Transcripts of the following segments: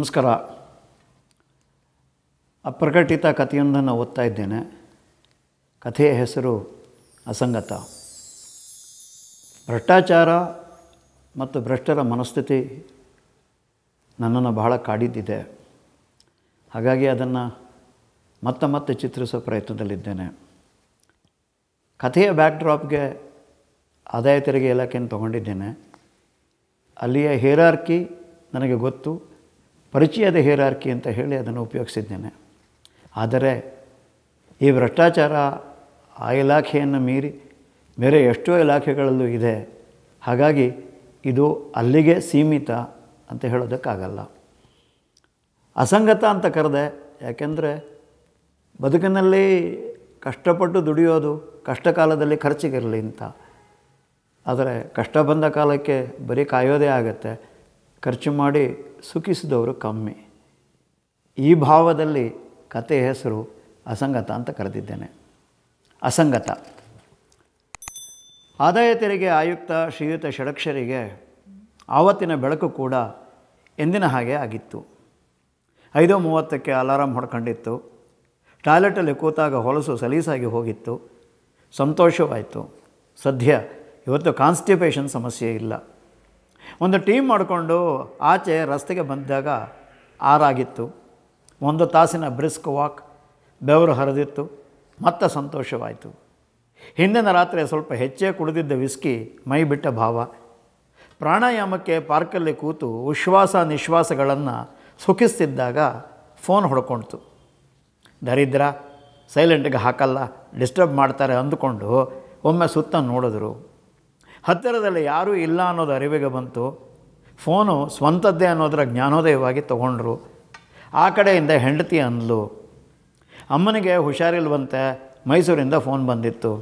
ನಮಸ್ಕಾರ ಅಪ್ರಕಟಿತ ಕಥೆಯೊಂದನ್ನು ಓದ್ತಾ ಇದ್ದೇನೆ ಕಥೆಯ ಹೆಸರು ಅಸಂಗತ ಭ್ರಷ್ಟಾಚಾರ ಮತ್ತು ಭ್ರಷ್ಟರ ಮನಸ್ಥಿತಿ ನನ್ನನ್ನು ಬಹಳ ಕಾಡಿದ್ದಿದೆ ಹಾಗಾಗಿ ಅದನ್ನು ಮತ್ತೆ ಮತ್ತೆ ಚಿತ್ರಿಸೋ ಪ್ರಯತ್ನದಲ್ಲಿದ್ದೇನೆ ಕಥೆಯ ಬ್ಯಾಕ್ ಡ್ರಾಪ್ಗೆ ಆದಾಯ ತೆರಿಗೆ ಇಲಾಖೆಯನ್ನು ತಗೊಂಡಿದ್ದೇನೆ ಅಲ್ಲಿಯ ಹೇರಾರ್ಕಿ ನನಗೆ ಗೊತ್ತು ಪರಿಚಯದ ಹೇರಾರ್ಕಿ ಅಂತ ಹೇಳಿ ಅದನ್ನು ಉಪಯೋಗಿಸಿದ್ದೇನೆ ಆದರೆ ಈ ಭ್ರಷ್ಟಾಚಾರ ಆ ಇಲಾಖೆಯನ್ನು ಮೀರಿ ಬೇರೆ ಎಷ್ಟೋ ಇಲಾಖೆಗಳಲ್ಲೂ ಇದೆ ಹಾಗಾಗಿ ಇದು ಅಲ್ಲಿಗೆ ಸೀಮಿತ ಅಂತ ಹೇಳೋದಕ್ಕಾಗಲ್ಲ ಅಸಂಗತ ಅಂತ ಕರೆದೆ ಯಾಕೆಂದರೆ ಬದುಕಿನಲ್ಲಿ ಕಷ್ಟಪಟ್ಟು ದುಡಿಯೋದು ಕಷ್ಟ ಕಾಲದಲ್ಲಿ ಖರ್ಚಿಗಿರಲಿ ಅಂತ ಆದರೆ ಕಷ್ಟ ಬಂದ ಕಾಲಕ್ಕೆ ಬರೀ ಕಾಯೋದೇ ಆಗುತ್ತೆ ಖರ್ಚು ಮಾಡಿ ಸುಖಿಸಿದವರು ಕಮ್ಮಿ ಈ ಭಾವದಲ್ಲಿ ಕತೆ ಹೆಸರು ಅಸಂಗತ ಅಂತ ಕರೆದಿದ್ದೇನೆ ಅಸಂಗತ ಆದಾಯ ತೆರಿಗೆ ಆಯುಕ್ತ ಶ್ರೀಯುತ ಷಡಕ್ಷರಿಗೆ ಆವತ್ತಿನ ಬೆಳಕು ಕೂಡ ಎಂದಿನ ಹಾಗೆ ಆಗಿತ್ತು ಐದು ಮೂವತ್ತಕ್ಕೆ ಅಲಾರಾಮ್ ಹೊಡ್ಕೊಂಡಿತ್ತು ಟಾಯ್ಲೆಟಲ್ಲಿ ಕೂತಾಗ ಹೊಲಸು ಸಲೀಸಾಗಿ ಹೋಗಿತ್ತು ಸಂತೋಷವಾಯಿತು ಸದ್ಯ ಇವತ್ತು ಕಾನ್ಸ್ಟಿಪೇಷನ್ ಸಮಸ್ಯೆ ಇಲ್ಲ ಒಂದು ಟೀಮ್ ಮಾಡಿಕೊಂಡು ಆಚೆ ರಸ್ತೆಗೆ ಬಂದಾಗ ಆರಾಗಿತ್ತು ಒಂದು ತಾಸಿನ ಬ್ರಿಸ್ಕ್ ವಾಕ್ ಬೆವರು ಹರಿದಿತ್ತು ಮತ್ತೆ ಸಂತೋಷವಾಯಿತು ಹಿಂದಿನ ರಾತ್ರಿ ಸ್ವಲ್ಪ ಹೆಚ್ಚೇ ಕುಡಿದಿದ್ದ ವಿಸ್ಕಿ ಮೈ ಬಿಟ್ಟ ಭಾವ ಪ್ರಾಣಾಯಾಮಕ್ಕೆ ಪಾರ್ಕಲ್ಲಿ ಕೂತು ಉಶ್ವಾಸ ನಿಶ್ವಾಸಗಳನ್ನು ಸುಖಿಸ್ತಿದ್ದಾಗ ಫೋನ್ ಹೊಡ್ಕೊಳ್ತು ದರಿದ್ರ ಸೈಲೆಂಟ್ಗೆ ಹಾಕಲ್ಲ ಡಿಸ್ಟರ್ಬ್ ಮಾಡ್ತಾರೆ ಅಂದುಕೊಂಡು ಒಮ್ಮೆ ಸುತ್ತ ನೋಡಿದ್ರು ಹತ್ತಿರದಲ್ಲಿ ಯಾರೂ ಇಲ್ಲ ಅನ್ನೋದು ಅರಿವಿಗೆ ಬಂತು ಫೋನು ಸ್ವಂತದ್ದೇ ಅನ್ನೋದರ ಜ್ಞಾನೋದಯವಾಗಿ ತಗೊಂಡ್ರು ಆ ಕಡೆಯಿಂದ ಹೆಂಡತಿ ಅಂದ್ಲು ಅಮ್ಮನಿಗೆ ಹುಷಾರಿಲ್ವಂತೆ ಮೈಸೂರಿಂದ ಫೋನ್ ಬಂದಿತ್ತು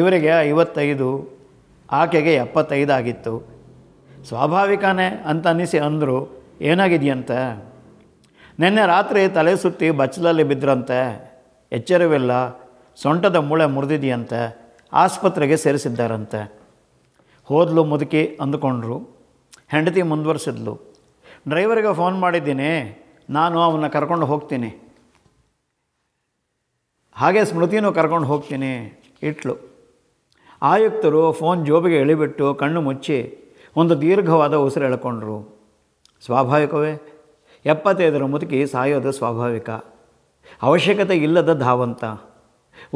ಇವರಿಗೆ ಐವತ್ತೈದು ಆಕೆಗೆ ಎಪ್ಪತ್ತೈದು ಆಗಿತ್ತು ಸ್ವಾಭಾವಿಕನೇ ಅಂತ ಅನ್ನಿಸಿ ಅಂದರು ಏನಾಗಿದೆಯಂತೆ ನಿನ್ನೆ ರಾತ್ರಿ ತಲೆ ಸುತ್ತಿ ಬಚ್ಚಲಲ್ಲಿ ಬಿದ್ದರಂತೆ ಎಚ್ಚರವಿಲ್ಲ ಸೊಂಟದ ಮೂಳೆ ಮುರಿದಿದೆಯಂತೆ ಆಸ್ಪತ್ರೆಗೆ ಸೇರಿಸಿದ್ದಾರಂತೆ ಹೋದಲು ಮುದುಕಿ ಅಂದುಕೊಂಡ್ರು ಹೆಂಡತಿ ಮುಂದುವರಿಸಿದ್ಲು ಡ್ರೈವರಿಗೆ ಫೋನ್ ಮಾಡಿದ್ದೀನಿ ನಾನು ಅವನ್ನ ಕರ್ಕೊಂಡು ಹೋಗ್ತೀನಿ ಹಾಗೆ ಸ್ಮೃತಿನೂ ಕರ್ಕೊಂಡು ಹೋಗ್ತೀನಿ ಇಟ್ಲು ಆಯುಕ್ತರು ಫೋನ್ ಜೋಬಿಗೆ ಇಳಿಬಿಟ್ಟು ಕಣ್ಣು ಮುಚ್ಚಿ ಒಂದು ದೀರ್ಘವಾದ ಉಸಿರು ಎಳ್ಕೊಂಡ್ರು ಸ್ವಾಭಾವಿಕವೇ ಎಪ್ಪತ್ತೈದರ ಮುದುಕಿ ಸಾಯೋದು ಸ್ವಾಭಾವಿಕ ಅವಶ್ಯಕತೆ ಇಲ್ಲದ ಧಾವಂತ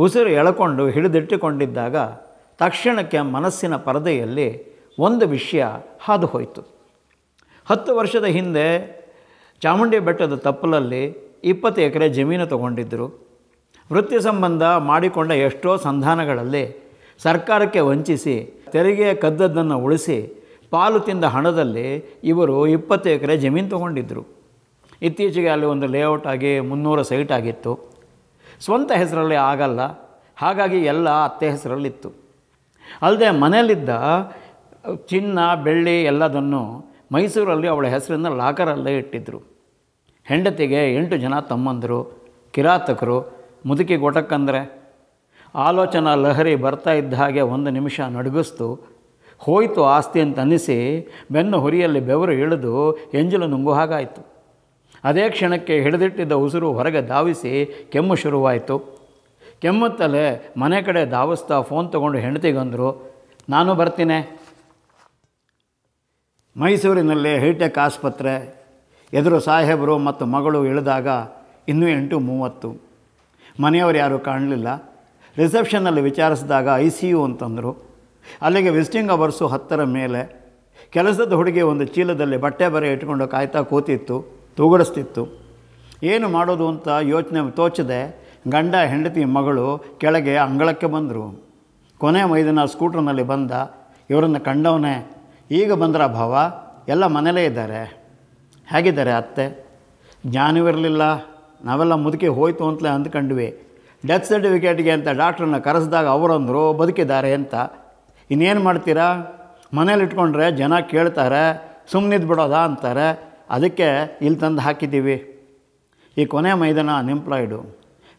ಉಸಿರು ಎಳಕೊಂಡು ಹಿಡಿದಿಟ್ಟುಕೊಂಡಿದ್ದಾಗ ತಕ್ಷಣಕ್ಕೆ ಮನಸ್ಸಿನ ಪರದೆಯಲ್ಲಿ ಒಂದು ವಿಷಯ ಹಾದುಹೋಯಿತು ಹತ್ತು ವರ್ಷದ ಹಿಂದೆ ಚಾಮುಂಡಿ ಬೆಟ್ಟದ ತಪ್ಪಲಲ್ಲಿ ಇಪ್ಪತ್ತು ಎಕರೆ ಜಮೀನು ತಗೊಂಡಿದ್ದರು ವೃತ್ತಿ ಸಂಬಂಧ ಮಾಡಿಕೊಂಡ ಎಷ್ಟೋ ಸಂಧಾನಗಳಲ್ಲಿ ಸರ್ಕಾರಕ್ಕೆ ವಂಚಿಸಿ ತೆರಿಗೆ ಕದ್ದದ್ದನ್ನು ಉಳಿಸಿ ಪಾಲು ತಿಂದ ಹಣದಲ್ಲಿ ಇವರು ಇಪ್ಪತ್ತು ಎಕರೆ ಜಮೀನು ತಗೊಂಡಿದ್ದರು ಇತ್ತೀಚೆಗೆ ಅಲ್ಲಿ ಒಂದು ಲೇಔಟ್ ಆಗಿ ಮುನ್ನೂರು ಸೈಟ್ ಆಗಿತ್ತು ಸ್ವಂತ ಹೆಸರಲ್ಲಿ ಆಗಲ್ಲ ಹಾಗಾಗಿ ಎಲ್ಲ ಅತ್ತೆ ಹೆಸರಲ್ಲಿತ್ತು ಅಲ್ಲದೆ ಮನೆಯಲ್ಲಿದ್ದ ಚಿನ್ನ ಬೆಳ್ಳಿ ಎಲ್ಲದನ್ನು ಮೈಸೂರಲ್ಲಿ ಅವಳ ಹೆಸರಿಂದ ಲಾಕರಲ್ಲೇ ಇಟ್ಟಿದ್ದರು ಹೆಂಡತಿಗೆ ಎಂಟು ಜನ ತಮ್ಮಂದರು ಕಿರಾತಕರು ಮುದುಕಿ ಗೊಟಕ್ಕಂದರೆ ಆಲೋಚನಾ ಲಹರಿ ಬರ್ತಾ ಇದ್ದ ಹಾಗೆ ಒಂದು ನಿಮಿಷ ನಡುಗಿಸ್ತು ಹೋಯಿತು ಆಸ್ತಿ ಅಂತ ಅನ್ನಿಸಿ ಬೆನ್ನು ಹುರಿಯಲ್ಲಿ ಬೆವರು ಇಳಿದು ಎಂಜಲು ನುಂಗು ಹಾಗಾಯಿತು ಅದೇ ಕ್ಷಣಕ್ಕೆ ಹಿಡಿದಿಟ್ಟಿದ್ದ ಉಸಿರು ಹೊರಗೆ ಧಾವಿಸಿ ಕೆಮ್ಮು ಶುರುವಾಯಿತು ಕೆಮ್ಮುತ್ತಲೇ ಮನೆ ಕಡೆ ಧಾವಿಸ್ತಾ ಫೋನ್ ತಗೊಂಡು ಹೆಂಡತಿಗಂದರು ನಾನು ಬರ್ತೀನಿ ಮೈಸೂರಿನಲ್ಲಿ ಹೈಟೆಕ್ ಆಸ್ಪತ್ರೆ ಎದುರು ಸಾಹೇಬರು ಮತ್ತು ಮಗಳು ಇಳಿದಾಗ ಇನ್ನೂ ಎಂಟು ಮೂವತ್ತು ಮನೆಯವರು ಯಾರೂ ಕಾಣಲಿಲ್ಲ ರಿಸೆಪ್ಷನ್ನಲ್ಲಿ ವಿಚಾರಿಸಿದಾಗ ಐ ಸಿ ಯು ಅಂತಂದರು ಅಲ್ಲಿಗೆ ವಿಸಿಟಿಂಗ್ ಅವರ್ಸು ಹತ್ತರ ಮೇಲೆ ಕೆಲಸದ ಹುಡುಗಿ ಒಂದು ಚೀಲದಲ್ಲಿ ಬಟ್ಟೆ ಬರೆ ಇಟ್ಕೊಂಡು ಕಾಯ್ತಾ ಕೂತಿತ್ತು ತೂಗಡಿಸ್ತಿತ್ತು ಏನು ಮಾಡೋದು ಅಂತ ಯೋಚನೆ ತೋಚದೆ ಗಂಡ ಹೆಂಡತಿ ಮಗಳು ಕೆಳಗೆ ಅಂಗಳಕ್ಕೆ ಬಂದರು ಕೊನೆ ಮೈದಿನ ಸ್ಕೂಟ್ರ್ನಲ್ಲಿ ಬಂದ ಇವರನ್ನು ಕಂಡವನೇ ಈಗ ಬಂದ್ರ ಭಾವ ಎಲ್ಲ ಮನೇಲೇ ಇದ್ದಾರೆ ಹೇಗಿದ್ದಾರೆ ಅತ್ತೆ ಜ್ಞಾನವಿರಲಿಲ್ಲ ನಾವೆಲ್ಲ ಮುದುಕಿ ಹೋಯ್ತು ಅಂತಲೇ ಅಂದ್ಕೊಂಡ್ವಿ ಡೆತ್ ಸರ್ಟಿಫಿಕೇಟ್ಗೆ ಅಂತ ಡಾಕ್ಟ್ರನ್ನ ಕರೆಸ್ದಾಗ ಅವರಂದರು ಬದುಕಿದ್ದಾರೆ ಅಂತ ಇನ್ನೇನು ಮಾಡ್ತೀರಾ ಮನೇಲಿ ಇಟ್ಕೊಂಡ್ರೆ ಜನ ಕೇಳ್ತಾರೆ ಸುಮ್ಮನಿದ್ದು ಅಂತಾರೆ ಅದಕ್ಕೆ ಇಲ್ಲಿ ತಂದು ಹಾಕಿದ್ದೀವಿ ಈ ಕೊನೆ ಮೈದಾನ ಅನ್ಎಂಪ್ಲಾಯ್ಡು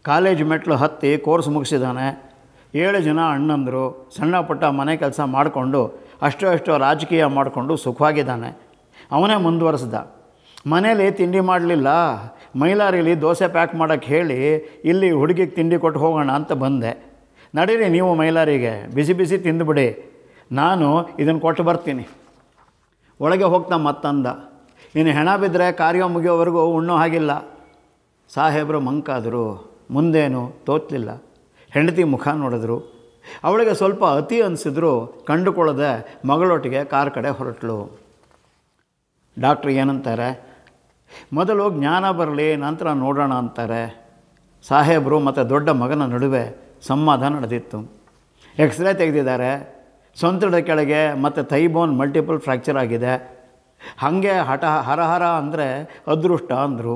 ಕಾಲೇಜ್ ಮೆಟ್ಲು ಹತ್ತಿ ಕೋರ್ಸ್ ಮುಗಿಸಿದ್ದಾನೆ ಏಳು ಜನ ಅಣ್ಣಂದರು ಸಣ್ಣ ಪುಟ್ಟ ಮನೆ ಕೆಲಸ ಮಾಡಿಕೊಂಡು ಅಷ್ಟೋ ಅಷ್ಟೋ ರಾಜಕೀಯ ಮಾಡಿಕೊಂಡು ಸುಖವಾಗಿದ್ದಾನೆ ಅವನೇ ಮುಂದುವರೆಸ್ದ ಮನೇಲಿ ತಿಂಡಿ ಮಾಡಲಿಲ್ಲ ಮೈಲಾರಿಲಿ ದೋಸೆ ಪ್ಯಾಕ್ ಮಾಡೋಕ್ಕೆ ಹೇಳಿ ಇಲ್ಲಿ ಹುಡುಗಿಗೆ ತಿಂಡಿ ಕೊಟ್ಟು ಹೋಗೋಣ ಅಂತ ಬಂದೆ ನಡೀರಿ ನೀವು ಮೈಲಾರಿಗೆ ಬಿಸಿ ಬಿಸಿ ತಿಂದುಬಿಡಿ ನಾನು ಇದನ್ನು ಕೊಟ್ಟು ಬರ್ತೀನಿ ಒಳಗೆ ಹೋಗ್ತಾ ಮತ್ತಂದ ಇನ್ನು ಹೆಣ ಬಿದ್ದರೆ ಕಾರ್ಯ ಮುಗಿಯೋವರೆಗೂ ಉಣ್ಣೋ ಹಾಗಿಲ್ಲ ಸಾಹೇಬರು ಮಂಕಾದರು ಮುಂದೇನು ತೋತ್ಲಿಲ್ಲ ಹೆಂಡತಿ ಮುಖ ನೋಡಿದ್ರು ಅವಳಿಗೆ ಸ್ವಲ್ಪ ಅತಿ ಅನಿಸಿದ್ರು ಕಂಡುಕೊಳ್ಳದೆ ಮಗಳೊಟ್ಟಿಗೆ ಕಾರ್ ಕಡೆ ಹೊರಟಳು ಡಾಕ್ಟ್ರ್ ಏನಂತಾರೆ ಮೊದಲು ಜ್ಞಾನ ಬರಲಿ ನಂತರ ನೋಡೋಣ ಅಂತಾರೆ ಸಾಹೇಬರು ಮತ್ತು ದೊಡ್ಡ ಮಗನ ನಡುವೆ ಸಂವಾದ ನಡೆದಿತ್ತು ಎಕ್ಸ್ರೇ ತೆಗೆದಿದ್ದಾರೆ ಸ್ವಂತದ ಕೆಳಗೆ ಮತ್ತು ಥೈಬೋನ್ ಮಲ್ಟಿಪಲ್ ಫ್ರ್ಯಾಕ್ಚರ್ ಆಗಿದೆ ಹಾಗೆ ಹಠ ಹರಹರ ಅಂದರೆ ಅದೃಷ್ಟ ಅಂದರು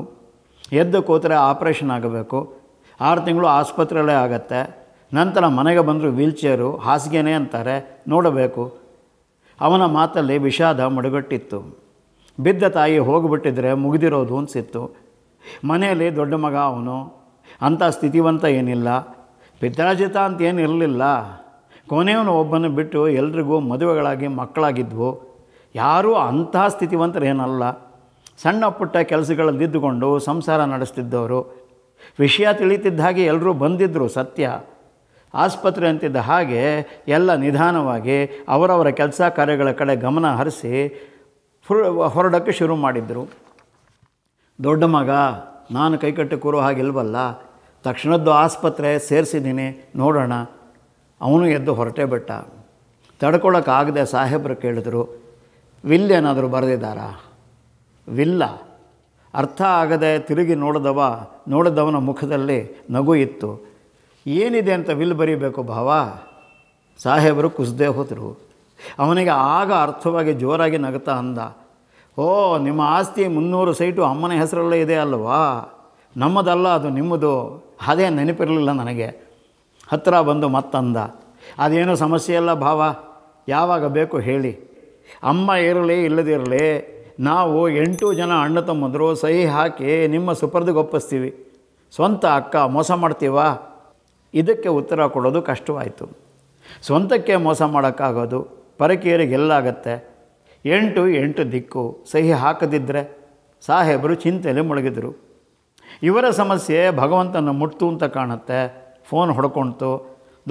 ಎದ್ದು ಕೂತರೆ ಆಪ್ರೇಷನ್ ಆಗಬೇಕು ಆರು ತಿಂಗಳು ಆಸ್ಪತ್ರೆಯಲ್ಲೇ ಆಗತ್ತೆ ನಂತರ ಮನೆಗೆ ಬಂದರೂ ವೀಲ್ಚೇರು ಹಾಸಿಗೆನೇ ಅಂತಾರೆ ನೋಡಬೇಕು ಅವನ ಮಾತಲ್ಲಿ ವಿಷಾದ ಮಡುಗಟ್ಟಿತ್ತು ಬಿದ್ದ ತಾಯಿ ಹೋಗಿಬಿಟ್ಟಿದ್ರೆ ಮುಗಿದಿರೋದು ಅನಿಸಿತ್ತು ಮನೆಯಲ್ಲಿ ದೊಡ್ಡ ಮಗ ಅವನು ಅಂಥ ಸ್ಥಿತಿವಂತ ಏನಿಲ್ಲ ಪಿತ್ರಾಜಿತ ಅಂತ ಏನು ಇರಲಿಲ್ಲ ಕೊನೆಯವನು ಒಬ್ಬನ ಬಿಟ್ಟು ಎಲ್ರಿಗೂ ಮದುವೆಗಳಾಗಿ ಮಕ್ಕಳಾಗಿದ್ವು ಯಾರೂ ಅಂತಹ ಸ್ಥಿತಿವಂತರೇನಲ್ಲ ಸಣ್ಣ ಪುಟ್ಟ ಕೆಲಸಗಳಲ್ಲಿದ್ದುಕೊಂಡು ಸಂಸಾರ ನಡೆಸ್ತಿದ್ದವರು ವಿಷಯ ತಿಳಿತಿದ್ದ ಹಾಗೆ ಎಲ್ಲರೂ ಬಂದಿದ್ದರು ಸತ್ಯ ಆಸ್ಪತ್ರೆ ಅಂತಿದ್ದ ಹಾಗೆ ಎಲ್ಲ ನಿಧಾನವಾಗಿ ಅವರವರ ಕೆಲಸ ಕಾರ್ಯಗಳ ಕಡೆ ಗಮನ ಹರಿಸಿ ಹೊರಡೋಕ್ಕೆ ಶುರು ಮಾಡಿದ್ದರು ದೊಡ್ಡ ಮಗ ನಾನು ಕೈಕಟ್ಟು ಕೂರೋ ಹಾಗಿಲ್ವಲ್ಲ ತಕ್ಷಣದ್ದು ಆಸ್ಪತ್ರೆ ಸೇರಿಸಿದ್ದೀನಿ ನೋಡೋಣ ಅವನು ಎದ್ದು ಹೊರಟೇ ಬಿಟ್ಟ ತಡ್ಕೊಳ್ಳೋಕ್ಕಾಗದೆ ಸಾಹೇಬರು ಕೇಳಿದ್ರು ವಿಲ್ ಏನಾದರೂ ಬರೆದಿದ್ದಾರಾ ವಿಲ್ಲ ಅರ್ಥ ಆಗದೆ ತಿರುಗಿ ನೋಡಿದವ ನೋಡಿದವನ ಮುಖದಲ್ಲಿ ನಗು ಇತ್ತು ಏನಿದೆ ಅಂತ ವಿಲ್ ಬರೀಬೇಕು ಭಾವ ಸಾಹೇಬರು ಕುಸ್ದೇ ಹೋದರು ಅವನಿಗೆ ಆಗ ಅರ್ಥವಾಗಿ ಜೋರಾಗಿ ನಗುತ್ತಾ ಅಂದ ಓ ನಿಮ್ಮ ಆಸ್ತಿ ಮುನ್ನೂರು ಸೈಟು ಅಮ್ಮನ ಹೆಸರಲ್ಲೇ ಇದೆ ಅಲ್ವಾ ನಮ್ಮದಲ್ಲ ಅದು ನಿಮ್ಮದು ಅದೇ ನೆನಪಿರಲಿಲ್ಲ ನನಗೆ ಹತ್ತಿರ ಬಂದು ಮತ್ತಂದ ಅದೇನು ಸಮಸ್ಯೆ ಅಲ್ಲ ಭಾವ ಯಾವಾಗ ಬೇಕು ಹೇಳಿ ಅಮ್ಮ ಇರಲಿ ಇಲ್ಲದಿರಲಿ ನಾವು ಎಂಟು ಜನ ಅಣ್ಣ ತಮ್ಮಂದರು ಸಹಿ ಹಾಕಿ ನಿಮ್ಮ ಸುಪರ್ದಿಗೆ ಒಪ್ಪಿಸ್ತೀವಿ ಸ್ವಂತ ಅಕ್ಕ ಮೋಸ ಮಾಡ್ತೀವಾ ಇದಕ್ಕೆ ಉತ್ತರ ಕೊಡೋದು ಕಷ್ಟವಾಯಿತು ಸ್ವಂತಕ್ಕೆ ಮೋಸ ಮಾಡೋಕ್ಕಾಗೋದು ಪರಕೀಯರಿಗೆ ಎಲ್ಲಾಗತ್ತೆ ಎಂಟು ಎಂಟು ದಿಕ್ಕು ಸಹಿ ಹಾಕದಿದ್ದರೆ ಸಾಹೇಬರು ಚಿಂತೆಯಲ್ಲಿ ಮುಳುಗಿದರು ಇವರ ಸಮಸ್ಯೆ ಭಗವಂತನ ಮುಟ್ತು ಅಂತ ಕಾಣುತ್ತೆ ಫೋನ್ ಹೊಡ್ಕೊಳ್ತು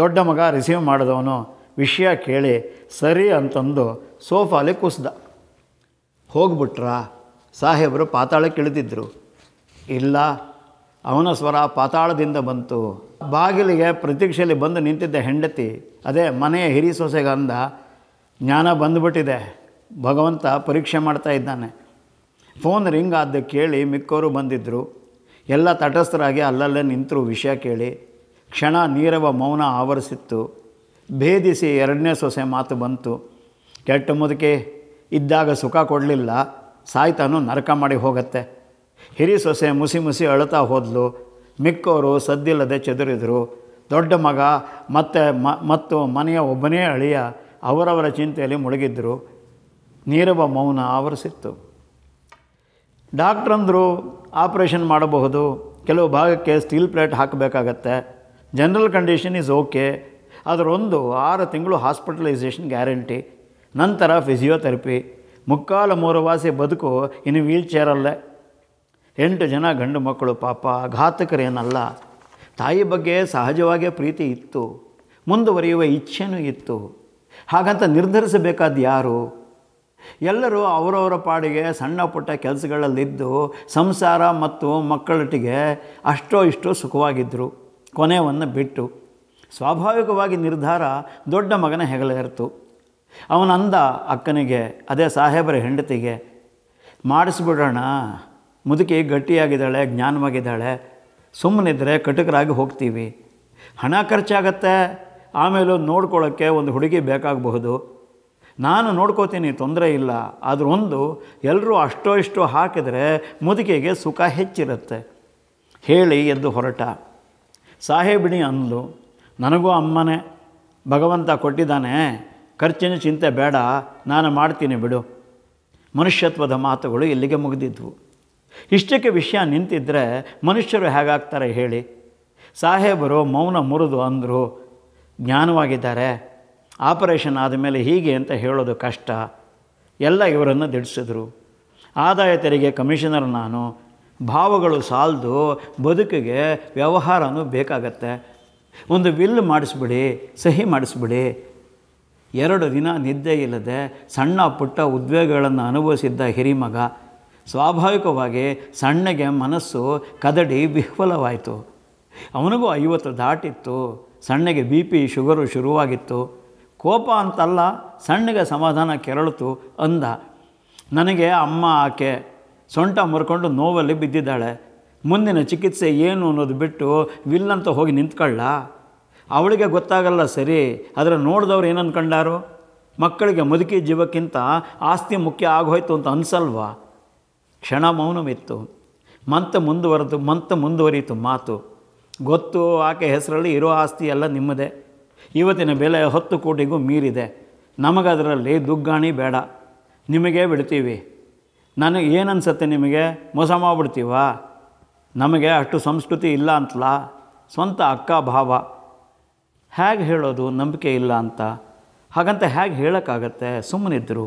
ದೊಡ್ಡ ಮಗ ರಿಸೀವ್ ಮಾಡಿದವನು ವಿಷಯ ಕೇಳಿ ಸರಿ ಅಂತಂದು ಸೋಫಾಲಿ ಕುಸ್ದ ಹೋಗ್ಬಿಟ್ರಾ ಸಾಹೇಬರು ಪಾತಾಳಕ್ಕೆ ಇಳಿದಿದ್ದರು ಇಲ್ಲ ಅವನ ಸ್ವರ ಪಾತಾಳದಿಂದ ಬಂತು ಬಾಗಿಲಿಗೆ ಪ್ರತೀಕ್ಷೆಯಲ್ಲಿ ಬಂದು ನಿಂತಿದ್ದ ಹೆಂಡತಿ ಅದೇ ಮನೆಯ ಹಿರಿ ಸೊಸೆಗಂದ ಜ್ಞಾನ ಬಂದುಬಿಟ್ಟಿದೆ ಭಗವಂತ ಪರೀಕ್ಷೆ ಮಾಡ್ತಾ ಇದ್ದಾನೆ ಫೋನ್ ರಿಂಗ್ ಆದ ಕೇಳಿ ಮಿಕ್ಕೋರು ಬಂದಿದ್ದರು ಎಲ್ಲ ತಟಸ್ಥರಾಗಿ ಅಲ್ಲಲ್ಲೇ ನಿಂತರು ವಿಷಯ ಕೇಳಿ ಕ್ಷಣ ನೀರವ ಮೌನ ಆವರಿಸಿತ್ತು ಭೇದಿಸಿ ಎರಡನೇ ಸೊಸೆ ಮಾತು ಬಂತು ಕೆಟ್ಟ ಮುದುಕೆ ಇದ್ದಾಗ ಸುಖ ಕೊಡಲಿಲ್ಲ ಸಾಯ್ತಾನು ನರಕ ಮಾಡಿ ಹೋಗತ್ತೆ ಹಿರಿ ಸೊಸೆ ಮುಸಿ ಮುಸಿ ಅಳುತ್ತಾ ಹೋದಲು ಮಿಕ್ಕೋರು ಸದ್ದಿಲ್ಲದೆ ಚದುರಿದರು ದೊಡ್ಡ ಮಗ ಮತ್ತು ಮತ್ತು ಮನೆಯ ಒಬ್ಬನೇ ಅಳಿಯ ಅವರವರ ಚಿಂತೆಯಲ್ಲಿ ಮುಳುಗಿದ್ದರು ನೀರವ ಮೌನ ಆವರಿಸಿತ್ತು ಡಾಕ್ಟ್ರಂದರು ಆಪ್ರೇಷನ್ ಮಾಡಬಹುದು ಕೆಲವು ಭಾಗಕ್ಕೆ ಸ್ಟೀಲ್ ಪ್ಲೇಟ್ ಹಾಕಬೇಕಾಗತ್ತೆ ಜನರಲ್ ಕಂಡೀಷನ್ ಈಸ್ ಓಕೆ ಅದರೊಂದು ಆರು ತಿಂಗಳು ಹಾಸ್ಪಿಟಲೈಸೇಷನ್ ಗ್ಯಾರಂಟಿ ನಂತರ ಫಿಸಿಯೋಥೆರಪಿ ಮುಕ್ಕಾಲ ವಾಸಿ ಬದುಕು ಇನ್ನು ವೀಲ್ ಚೇರಲ್ಲೇ ಎಂಟು ಜನ ಗಂಡು ಮಕ್ಕಳು ಪಾಪ ಘಾತಕರೇನಲ್ಲ ತಾಯಿ ಬಗ್ಗೆ ಸಹಜವಾಗಿ ಪ್ರೀತಿ ಇತ್ತು ಮುಂದುವರಿಯುವ ಇಚ್ಛೆನೂ ಇತ್ತು ಹಾಗಂತ ನಿರ್ಧರಿಸಬೇಕಾದ ಯಾರು ಎಲ್ಲರೂ ಅವರವರ ಪಾಡಿಗೆ ಸಣ್ಣ ಪುಟ್ಟ ಕೆಲಸಗಳಲ್ಲಿದ್ದು ಸಂಸಾರ ಮತ್ತು ಮಕ್ಕಳೊಟ್ಟಿಗೆ ಅಷ್ಟೋ ಇಷ್ಟೋ ಸುಖವಾಗಿದ್ದರು ಕೊನೆಯವನ್ನು ಬಿಟ್ಟು ಸ್ವಾಭಾವಿಕವಾಗಿ ನಿರ್ಧಾರ ದೊಡ್ಡ ಮಗನ ಹೆಗಲೇರಿತು ಅವನಂದ ಅಕ್ಕನಿಗೆ ಅದೇ ಸಾಹೇಬರ ಹೆಂಡತಿಗೆ ಮಾಡಿಸ್ಬಿಡೋಣ ಮುದುಕಿ ಗಟ್ಟಿಯಾಗಿದ್ದಾಳೆ ಜ್ಞಾನವಾಗಿದ್ದಾಳೆ ಸುಮ್ಮನಿದ್ರೆ ಕಟಕರಾಗಿ ಹೋಗ್ತೀವಿ ಹಣ ಖರ್ಚಾಗತ್ತೆ ಆಮೇಲೆ ನೋಡ್ಕೊಳ್ಳೋಕ್ಕೆ ಒಂದು ಹುಡುಗಿ ಬೇಕಾಗಬಹುದು ನಾನು ನೋಡ್ಕೋತೀನಿ ತೊಂದರೆ ಇಲ್ಲ ಆದರೂ ಒಂದು ಎಲ್ಲರೂ ಅಷ್ಟೋ ಇಷ್ಟೋ ಹಾಕಿದರೆ ಮುದುಕಿಗೆ ಸುಖ ಹೆಚ್ಚಿರುತ್ತೆ ಹೇಳಿ ಎದ್ದು ಹೊರಟ ಸಾಹೇಬಿಣಿ ಅಂದಳು ನನಗೂ ಅಮ್ಮನೇ ಭಗವಂತ ಕೊಟ್ಟಿದ್ದಾನೆ ಖರ್ಚಿನ ಚಿಂತೆ ಬೇಡ ನಾನು ಮಾಡ್ತೀನಿ ಬಿಡು ಮನುಷ್ಯತ್ವದ ಮಾತುಗಳು ಇಲ್ಲಿಗೆ ಮುಗಿದಿದ್ವು ಇಷ್ಟಕ್ಕೆ ವಿಷಯ ನಿಂತಿದ್ದರೆ ಮನುಷ್ಯರು ಹೇಗಾಗ್ತಾರೆ ಹೇಳಿ ಸಾಹೇಬರು ಮೌನ ಮುರಿದು ಅಂದರು ಜ್ಞಾನವಾಗಿದ್ದಾರೆ ಆಪರೇಷನ್ ಆದಮೇಲೆ ಹೀಗೆ ಅಂತ ಹೇಳೋದು ಕಷ್ಟ ಎಲ್ಲ ಇವರನ್ನು ದಿಡಿಸಿದ್ರು ಆದಾಯ ತೆರಿಗೆ ಕಮಿಷನರ್ ನಾನು ಭಾವಗಳು ಸಾಲದು ಬದುಕಿಗೆ ವ್ಯವಹಾರನೂ ಬೇಕಾಗತ್ತೆ ಒಂದು ವಿಲ್ ಮಾಡಿಸ್ಬಿಡಿ ಸಹಿ ಮಾಡಿಸ್ಬಿಡಿ ಎರಡು ದಿನ ನಿದ್ದೆ ಇಲ್ಲದೆ ಸಣ್ಣ ಪುಟ್ಟ ಉದ್ವೇಗಗಳನ್ನು ಅನುಭವಿಸಿದ್ದ ಹಿರಿಮಗ ಸ್ವಾಭಾವಿಕವಾಗಿ ಸಣ್ಣಗೆ ಮನಸ್ಸು ಕದಡಿ ವಿಹ್ವಲವಾಯಿತು ಅವನಿಗೂ ಐವತ್ತು ದಾಟಿತ್ತು ಸಣ್ಣಗೆ ಬಿ ಪಿ ಶುಗರು ಶುರುವಾಗಿತ್ತು ಕೋಪ ಅಂತಲ್ಲ ಸಣ್ಣಗೆ ಸಮಾಧಾನ ಕೆರಳಿತು ಅಂದ ನನಗೆ ಅಮ್ಮ ಆಕೆ ಸೊಂಟ ಮುರ್ಕೊಂಡು ನೋವಲ್ಲಿ ಬಿದ್ದಿದ್ದಾಳೆ ಮುಂದಿನ ಚಿಕಿತ್ಸೆ ಏನು ಅನ್ನೋದು ಬಿಟ್ಟು ವಿಲ್ ಅಂತ ಹೋಗಿ ನಿಂತ್ಕೊಳ್ಳ ಅವಳಿಗೆ ಗೊತ್ತಾಗಲ್ಲ ಸರಿ ಆದರೆ ನೋಡಿದವ್ರು ಏನು ಅನ್ಕೊಂಡಾರು ಮಕ್ಕಳಿಗೆ ಮುದುಕಿ ಜೀವಕ್ಕಿಂತ ಆಸ್ತಿ ಮುಖ್ಯ ಆಗೋಯ್ತು ಅಂತ ಅನಿಸಲ್ವಾ ಕ್ಷಣ ಮೌನವಿತ್ತು ಮಂತ ಮುಂದುವರೆದು ಮಂತ ಮುಂದುವರಿಯಿತು ಮಾತು ಗೊತ್ತು ಆಕೆ ಹೆಸರಲ್ಲಿ ಇರೋ ಆಸ್ತಿ ಎಲ್ಲ ನಿಮ್ಮದೇ ಇವತ್ತಿನ ಬೆಲೆ ಹತ್ತು ಕೋಟಿಗೂ ಮೀರಿದೆ ನಮಗದರಲ್ಲಿ ದುಗ್ಗಾಣಿ ಬೇಡ ನಿಮಗೆ ಬಿಡ್ತೀವಿ ನನಗೆ ಏನನ್ಸತ್ತೆ ನಿಮಗೆ ಮೋಸ ಮಾಡ್ಬಿಡ್ತೀವಾ ನಮಗೆ ಅಷ್ಟು ಸಂಸ್ಕೃತಿ ಇಲ್ಲ ಅಂತಲ್ಲ ಸ್ವಂತ ಅಕ್ಕ ಭಾವ ಹೇಗೆ ಹೇಳೋದು ನಂಬಿಕೆ ಇಲ್ಲ ಅಂತ ಹಾಗಂತ ಹೇಗೆ ಹೇಳೋಕ್ಕಾಗತ್ತೆ ಸುಮ್ಮನಿದ್ದರು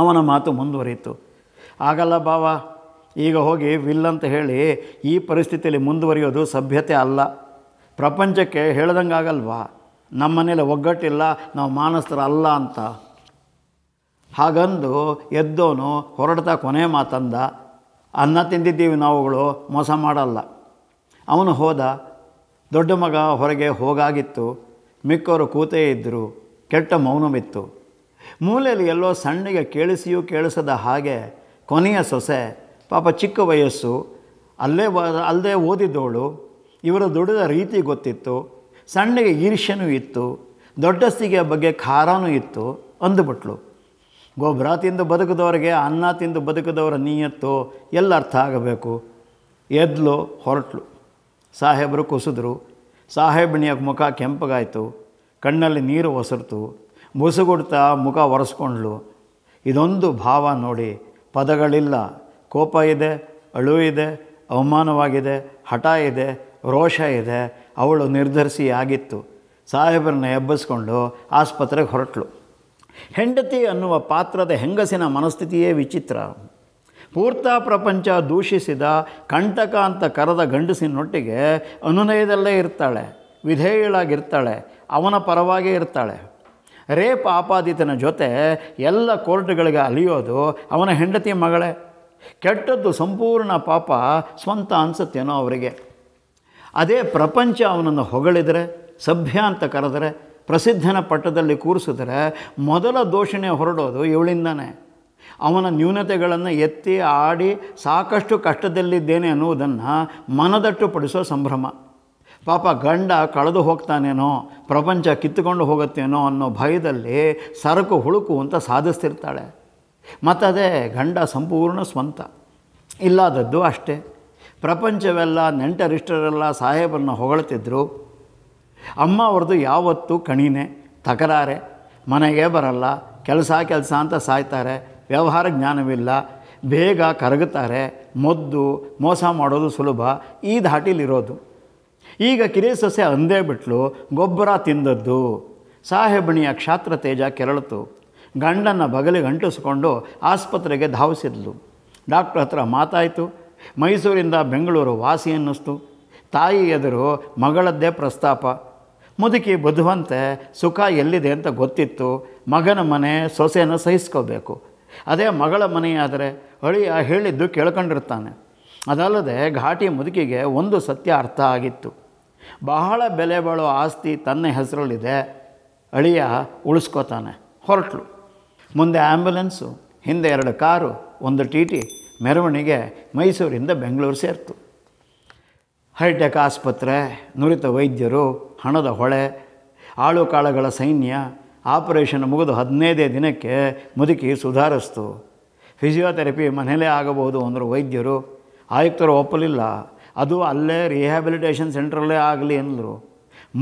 ಅವನ ಮಾತು ಮುಂದುವರಿಯಿತು ಆಗಲ್ಲ ಭಾವ ಈಗ ಹೋಗಿ ವಿಲ್ ಅಂತ ಹೇಳಿ ಈ ಪರಿಸ್ಥಿತಿಯಲ್ಲಿ ಮುಂದುವರಿಯೋದು ಸಭ್ಯತೆ ಅಲ್ಲ ಪ್ರಪಂಚಕ್ಕೆ ಹೇಳ್ದಂಗೆ ಆಗಲ್ವಾ ನಮ್ಮ ಮನೇಲಿ ಒಗ್ಗಟ್ಟಿಲ್ಲ ನಾವು ಮಾನಸ್ತ್ರ ಅಲ್ಲ ಅಂತ ಹಾಗಂದು ಎದ್ದೋನು ಹೊರಡ್ತಾ ಕೊನೆ ಮಾತಂದ ಅನ್ನ ತಿಂದಿದ್ದೀವಿ ನಾವುಗಳು ಮೋಸ ಮಾಡಲ್ಲ ಅವನು ಹೋದ ದೊಡ್ಡ ಮಗ ಹೊರಗೆ ಹೋಗಾಗಿತ್ತು ಮಿಕ್ಕವರು ಕೂತೇ ಇದ್ದರು ಕೆಟ್ಟ ಮೌನವಿತ್ತು ಮೂಲೆಯಲ್ಲಿ ಎಲ್ಲೋ ಸಣ್ಣಗೆ ಕೇಳಿಸಿಯೂ ಕೇಳಿಸದ ಹಾಗೆ ಕೊನೆಯ ಸೊಸೆ ಪಾಪ ಚಿಕ್ಕ ವಯಸ್ಸು ಅಲ್ಲೇ ಅಲ್ಲದೇ ಅಲ್ಲದೆ ಓದಿದ್ದವಳು ಇವರ ದುಡಿದ ರೀತಿ ಗೊತ್ತಿತ್ತು ಸಣ್ಣಗೆ ಈರ್ಷ್ಯನೂ ಇತ್ತು ದೊಡ್ಡಸ್ತಿಗೆ ಬಗ್ಗೆ ಖಾರನೂ ಇತ್ತು ಅಂದುಬಿಟ್ಲು ಗೊಬ್ಬರ ತಿಂದು ಬದುಕಿದವ್ರಿಗೆ ಅನ್ನ ತಿಂದು ಬದುಕಿದವರ ನೀಯತ್ತು ಎಲ್ಲ ಅರ್ಥ ಆಗಬೇಕು ಎದ್ಲು ಹೊರಟ್ಲು ಸಾಹೇಬರು ಕುಸಿದ್ರು ಸಾಹೇಬಣಿಯ ಮುಖ ಕೆಂಪಗಾಯಿತು ಕಣ್ಣಲ್ಲಿ ನೀರು ಒಸರ್ತು ಮುಸುಗುಡ್ತಾ ಮುಖ ಒರೆಸ್ಕೊಂಡ್ಲು ಇದೊಂದು ಭಾವ ನೋಡಿ ಪದಗಳಿಲ್ಲ ಕೋಪ ಇದೆ ಅಳು ಇದೆ ಅವಮಾನವಾಗಿದೆ ಹಠ ಇದೆ ರೋಷ ಇದೆ ಅವಳು ನಿರ್ಧರಿಸಿ ಆಗಿತ್ತು ಸಾಹೇಬರನ್ನ ಎಬ್ಬಿಸ್ಕೊಂಡು ಆಸ್ಪತ್ರೆಗೆ ಹೊರಟ್ಲು ಹೆಂಡತಿ ಅನ್ನುವ ಪಾತ್ರದ ಹೆಂಗಸಿನ ಮನಸ್ಥಿತಿಯೇ ವಿಚಿತ್ರ ಪೂರ್ತ ಪ್ರಪಂಚ ದೂಷಿಸಿದ ಕಂಟಕ ಅಂತ ಕರೆದ ಗಂಡಸಿನೊಟ್ಟಿಗೆ ಅನುನಯದಲ್ಲೇ ಇರ್ತಾಳೆ ವಿಧೇಯಳಾಗಿರ್ತಾಳೆ ಅವನ ಪರವಾಗಿ ಇರ್ತಾಳೆ ರೇಪ್ ಆಪಾದಿತನ ಜೊತೆ ಎಲ್ಲ ಕೋರ್ಟ್ಗಳಿಗೆ ಅಲಿಯೋದು ಅವನ ಹೆಂಡತಿ ಮಗಳೇ ಕೆಟ್ಟದ್ದು ಸಂಪೂರ್ಣ ಪಾಪ ಸ್ವಂತ ಅನಿಸುತ್ತೇನೋ ಅವರಿಗೆ ಅದೇ ಪ್ರಪಂಚ ಅವನನ್ನು ಹೊಗಳಿದರೆ ಸಭ್ಯ ಅಂತ ಕರೆದರೆ ಪ್ರಸಿದ್ಧನ ಪಟ್ಟದಲ್ಲಿ ಕೂರಿಸಿದ್ರೆ ಮೊದಲ ದೋಷಣೆ ಹೊರಡೋದು ಇವಳಿಂದನೇ ಅವನ ನ್ಯೂನತೆಗಳನ್ನು ಎತ್ತಿ ಆಡಿ ಸಾಕಷ್ಟು ಕಷ್ಟದಲ್ಲಿದ್ದೇನೆ ಅನ್ನುವುದನ್ನು ಮನದಟ್ಟು ಪಡಿಸೋ ಸಂಭ್ರಮ ಪಾಪ ಗಂಡ ಕಳೆದು ಹೋಗ್ತಾನೇನೋ ಪ್ರಪಂಚ ಕಿತ್ತುಕೊಂಡು ಹೋಗುತ್ತೇನೋ ಅನ್ನೋ ಭಯದಲ್ಲಿ ಸರಕು ಹುಳುಕು ಅಂತ ಸಾಧಿಸ್ತಿರ್ತಾಳೆ ಮತ್ತದೇ ಗಂಡ ಸಂಪೂರ್ಣ ಸ್ವಂತ ಇಲ್ಲಾದದ್ದು ಅಷ್ಟೇ ಪ್ರಪಂಚವೆಲ್ಲ ನೆಂಟರಿಷ್ಟರೆಲ್ಲ ಸಾಹೇಬನ್ನು ಹೊಗಳ್ತಿದ್ರು ಅಮ್ಮ ಅವ್ರದ್ದು ಯಾವತ್ತೂ ಕಣಿನೆ ತಕರಾರೆ ಮನೆಗೆ ಬರಲ್ಲ ಕೆಲಸ ಕೆಲಸ ಅಂತ ಸಾಯ್ತಾರೆ ವ್ಯವಹಾರ ಜ್ಞಾನವಿಲ್ಲ ಬೇಗ ಕರಗುತ್ತಾರೆ ಮದ್ದು ಮೋಸ ಮಾಡೋದು ಸುಲಭ ಈ ಧಾಟಿಲಿರೋದು ಈಗ ಕಿರಿಯ ಸೊಸೆ ಅಂದೇ ಬಿಟ್ಲು ಗೊಬ್ಬರ ತಿಂದದ್ದು ಸಾಹೇಬಣಿಯ ಕ್ಷಾತ್ರ ತೇಜ ಕೆರಳಿತು ಗಂಡನ್ನು ಬಗಲಿಗೆ ಅಂಟಿಸ್ಕೊಂಡು ಆಸ್ಪತ್ರೆಗೆ ಧಾವಿಸಿದ್ಲು ಡಾಕ್ಟ್ರ್ ಹತ್ರ ಮಾತಾಯಿತು ಮೈಸೂರಿಂದ ಬೆಂಗಳೂರು ವಾಸಿ ಅನ್ನಿಸ್ತು ತಾಯಿ ಎದುರು ಮಗಳದ್ದೇ ಪ್ರಸ್ತಾಪ ಮುದುಕಿ ಬದುವಂತೆ ಸುಖ ಎಲ್ಲಿದೆ ಅಂತ ಗೊತ್ತಿತ್ತು ಮಗನ ಮನೆ ಸೊಸೆಯನ್ನು ಸಹಿಸ್ಕೋಬೇಕು ಅದೇ ಮಗಳ ಮನೆಯಾದರೆ ಅಳಿಯ ಹೇಳಿದ್ದು ಕೇಳ್ಕೊಂಡಿರ್ತಾನೆ ಅದಲ್ಲದೆ ಘಾಟಿ ಮುದುಕಿಗೆ ಒಂದು ಸತ್ಯ ಅರ್ಥ ಆಗಿತ್ತು ಬಹಳ ಬೆಲೆ ಬಾಳೋ ಆಸ್ತಿ ತನ್ನ ಹೆಸರಲ್ಲಿದೆ ಅಳಿಯ ಉಳಿಸ್ಕೋತಾನೆ ಹೊರಟ್ಲು ಮುಂದೆ ಆ್ಯಂಬುಲೆನ್ಸು ಹಿಂದೆ ಎರಡು ಕಾರು ಒಂದು ಟಿ ಟಿ ಮೆರವಣಿಗೆ ಮೈಸೂರಿಂದ ಬೆಂಗಳೂರು ಸೇರ್ತು ಹೈಟೆಕ್ ಆಸ್ಪತ್ರೆ ನುರಿತ ವೈದ್ಯರು ಹಣದ ಹೊಳೆ ಆಳು ಕಾಳುಗಳ ಸೈನ್ಯ ಆಪರೇಷನ್ ಮುಗಿದು ಹದಿನೈದೇ ದಿನಕ್ಕೆ ಮುದುಕಿ ಸುಧಾರಿಸ್ತು ಫಿಸಿಯೋಥೆರಪಿ ಮನೆಯಲ್ಲೇ ಆಗಬಹುದು ಅಂದರು ವೈದ್ಯರು ಆಯುಕ್ತರು ಒಪ್ಪಲಿಲ್ಲ ಅದು ಅಲ್ಲೇ ರಿಹ್ಯಾಬಿಲಿಟೇಷನ್ ಸೆಂಟ್ರಲ್ಲೇ ಆಗಲಿ ಅಂದರು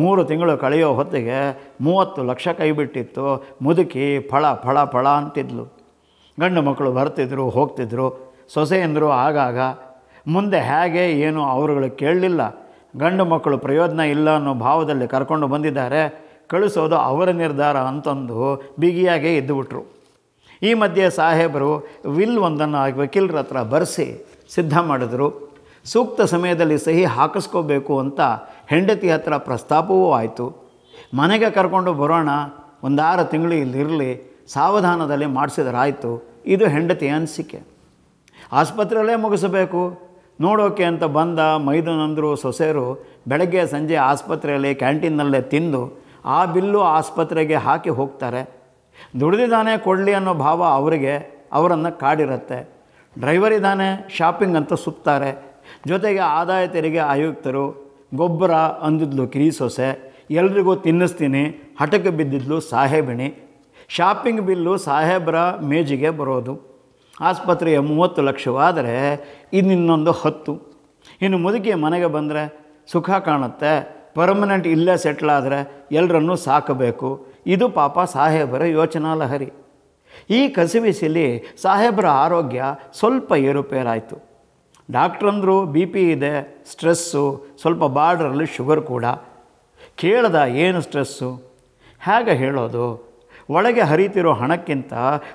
ಮೂರು ತಿಂಗಳು ಕಳೆಯೋ ಹೊತ್ತಿಗೆ ಮೂವತ್ತು ಲಕ್ಷ ಕೈಬಿಟ್ಟಿತ್ತು ಮುದುಕಿ ಫಳ ಫಳ ಫಳ ಅಂತಿದ್ಲು ಗಂಡು ಮಕ್ಕಳು ಬರ್ತಿದ್ರು ಹೋಗ್ತಿದ್ರು ಸೊಸೆ ಎಂದರು ಆಗಾಗ ಮುಂದೆ ಹೇಗೆ ಏನು ಅವರುಗಳು ಕೇಳಲಿಲ್ಲ ಗಂಡು ಮಕ್ಕಳು ಪ್ರಯೋಜನ ಇಲ್ಲ ಅನ್ನೋ ಭಾವದಲ್ಲಿ ಕರ್ಕೊಂಡು ಬಂದಿದ್ದಾರೆ ಕಳಿಸೋದು ಅವರ ನಿರ್ಧಾರ ಅಂತಂದು ಬಿಗಿಯಾಗೇ ಇದ್ದುಬಿಟ್ರು ಈ ಮಧ್ಯೆ ಸಾಹೇಬರು ವಿಲ್ ಒಂದನ್ನು ವಕೀಲರ ಹತ್ರ ಬರೆಸಿ ಸಿದ್ಧ ಮಾಡಿದ್ರು ಸೂಕ್ತ ಸಮಯದಲ್ಲಿ ಸಹಿ ಹಾಕಿಸ್ಕೋಬೇಕು ಅಂತ ಹೆಂಡತಿ ಹತ್ರ ಪ್ರಸ್ತಾಪವೂ ಆಯಿತು ಮನೆಗೆ ಕರ್ಕೊಂಡು ಬರೋಣ ಒಂದಾರು ತಿಂಗಳು ಇಲ್ಲಿರಲಿ ಸಾವಧಾನದಲ್ಲಿ ಮಾಡಿಸಿದ್ರಾಯಿತು ಇದು ಹೆಂಡತಿ ಅನಿಸಿಕೆ ಆಸ್ಪತ್ರೆಯಲ್ಲೇ ಮುಗಿಸಬೇಕು ನೋಡೋಕೆ ಅಂತ ಬಂದ ಮೈದನಂದರು ಸೊಸೆಯರು ಬೆಳಗ್ಗೆ ಸಂಜೆ ಆಸ್ಪತ್ರೆಯಲ್ಲಿ ಕ್ಯಾಂಟೀನ್ನಲ್ಲೇ ತಿಂದು ಆ ಬಿಲ್ಲು ಆಸ್ಪತ್ರೆಗೆ ಹಾಕಿ ಹೋಗ್ತಾರೆ ದುಡಿದಿದ್ದಾನೆ ಕೊಡಲಿ ಅನ್ನೋ ಭಾವ ಅವರಿಗೆ ಅವರನ್ನು ಕಾಡಿರುತ್ತೆ ಡ್ರೈವರಿದ್ದಾನೆ ಶಾಪಿಂಗ್ ಅಂತ ಸುತ್ತಾರೆ ಜೊತೆಗೆ ಆದಾಯ ತೆರಿಗೆ ಆಯುಕ್ತರು ಗೊಬ್ಬರ ಅಂದಿದ್ಲು ಕಿರಿ ಸೊಸೆ ಎಲ್ರಿಗೂ ತಿನ್ನಿಸ್ತೀನಿ ಹಠಕ್ಕೆ ಬಿದ್ದಿದ್ಲು ಸಾಹೇಬಿಣಿ ಶಾಪಿಂಗ್ ಬಿಲ್ಲು ಸಾಹೇಬರ ಮೇಜಿಗೆ ಬರೋದು ಆಸ್ಪತ್ರೆಯ ಮೂವತ್ತು ಲಕ್ಷವಾದರೆ ಇನ್ನಿನ್ನೊಂದು ಹತ್ತು ಇನ್ನು ಮುದುಕಿಯ ಮನೆಗೆ ಬಂದರೆ ಸುಖ ಕಾಣುತ್ತೆ ಪರ್ಮನೆಂಟ್ ಇಲ್ಲೇ ಸೆಟ್ಲಾದರೆ ಎಲ್ಲರನ್ನೂ ಸಾಕಬೇಕು ಇದು ಪಾಪ ಸಾಹೇಬರ ಯೋಚನಾ ಲಹರಿ ಈ ಕಸಿವಿಸಿಲಿ ಸಾಹೇಬರ ಆರೋಗ್ಯ ಸ್ವಲ್ಪ ಏರುಪೇರಾಯಿತು ಡಾಕ್ಟ್ರಂದರು ಬಿ ಪಿ ಇದೆ ಸ್ಟ್ರೆಸ್ಸು ಸ್ವಲ್ಪ ಬಾರ್ಡ್ರಲ್ಲಿ ಶುಗರ್ ಕೂಡ ಕೇಳ್ದ ಏನು ಸ್ಟ್ರೆಸ್ಸು ಹೇಗೆ ಹೇಳೋದು ಒಳಗೆ ಹರಿತಿರೋ ಹಣಕ್ಕಿಂತ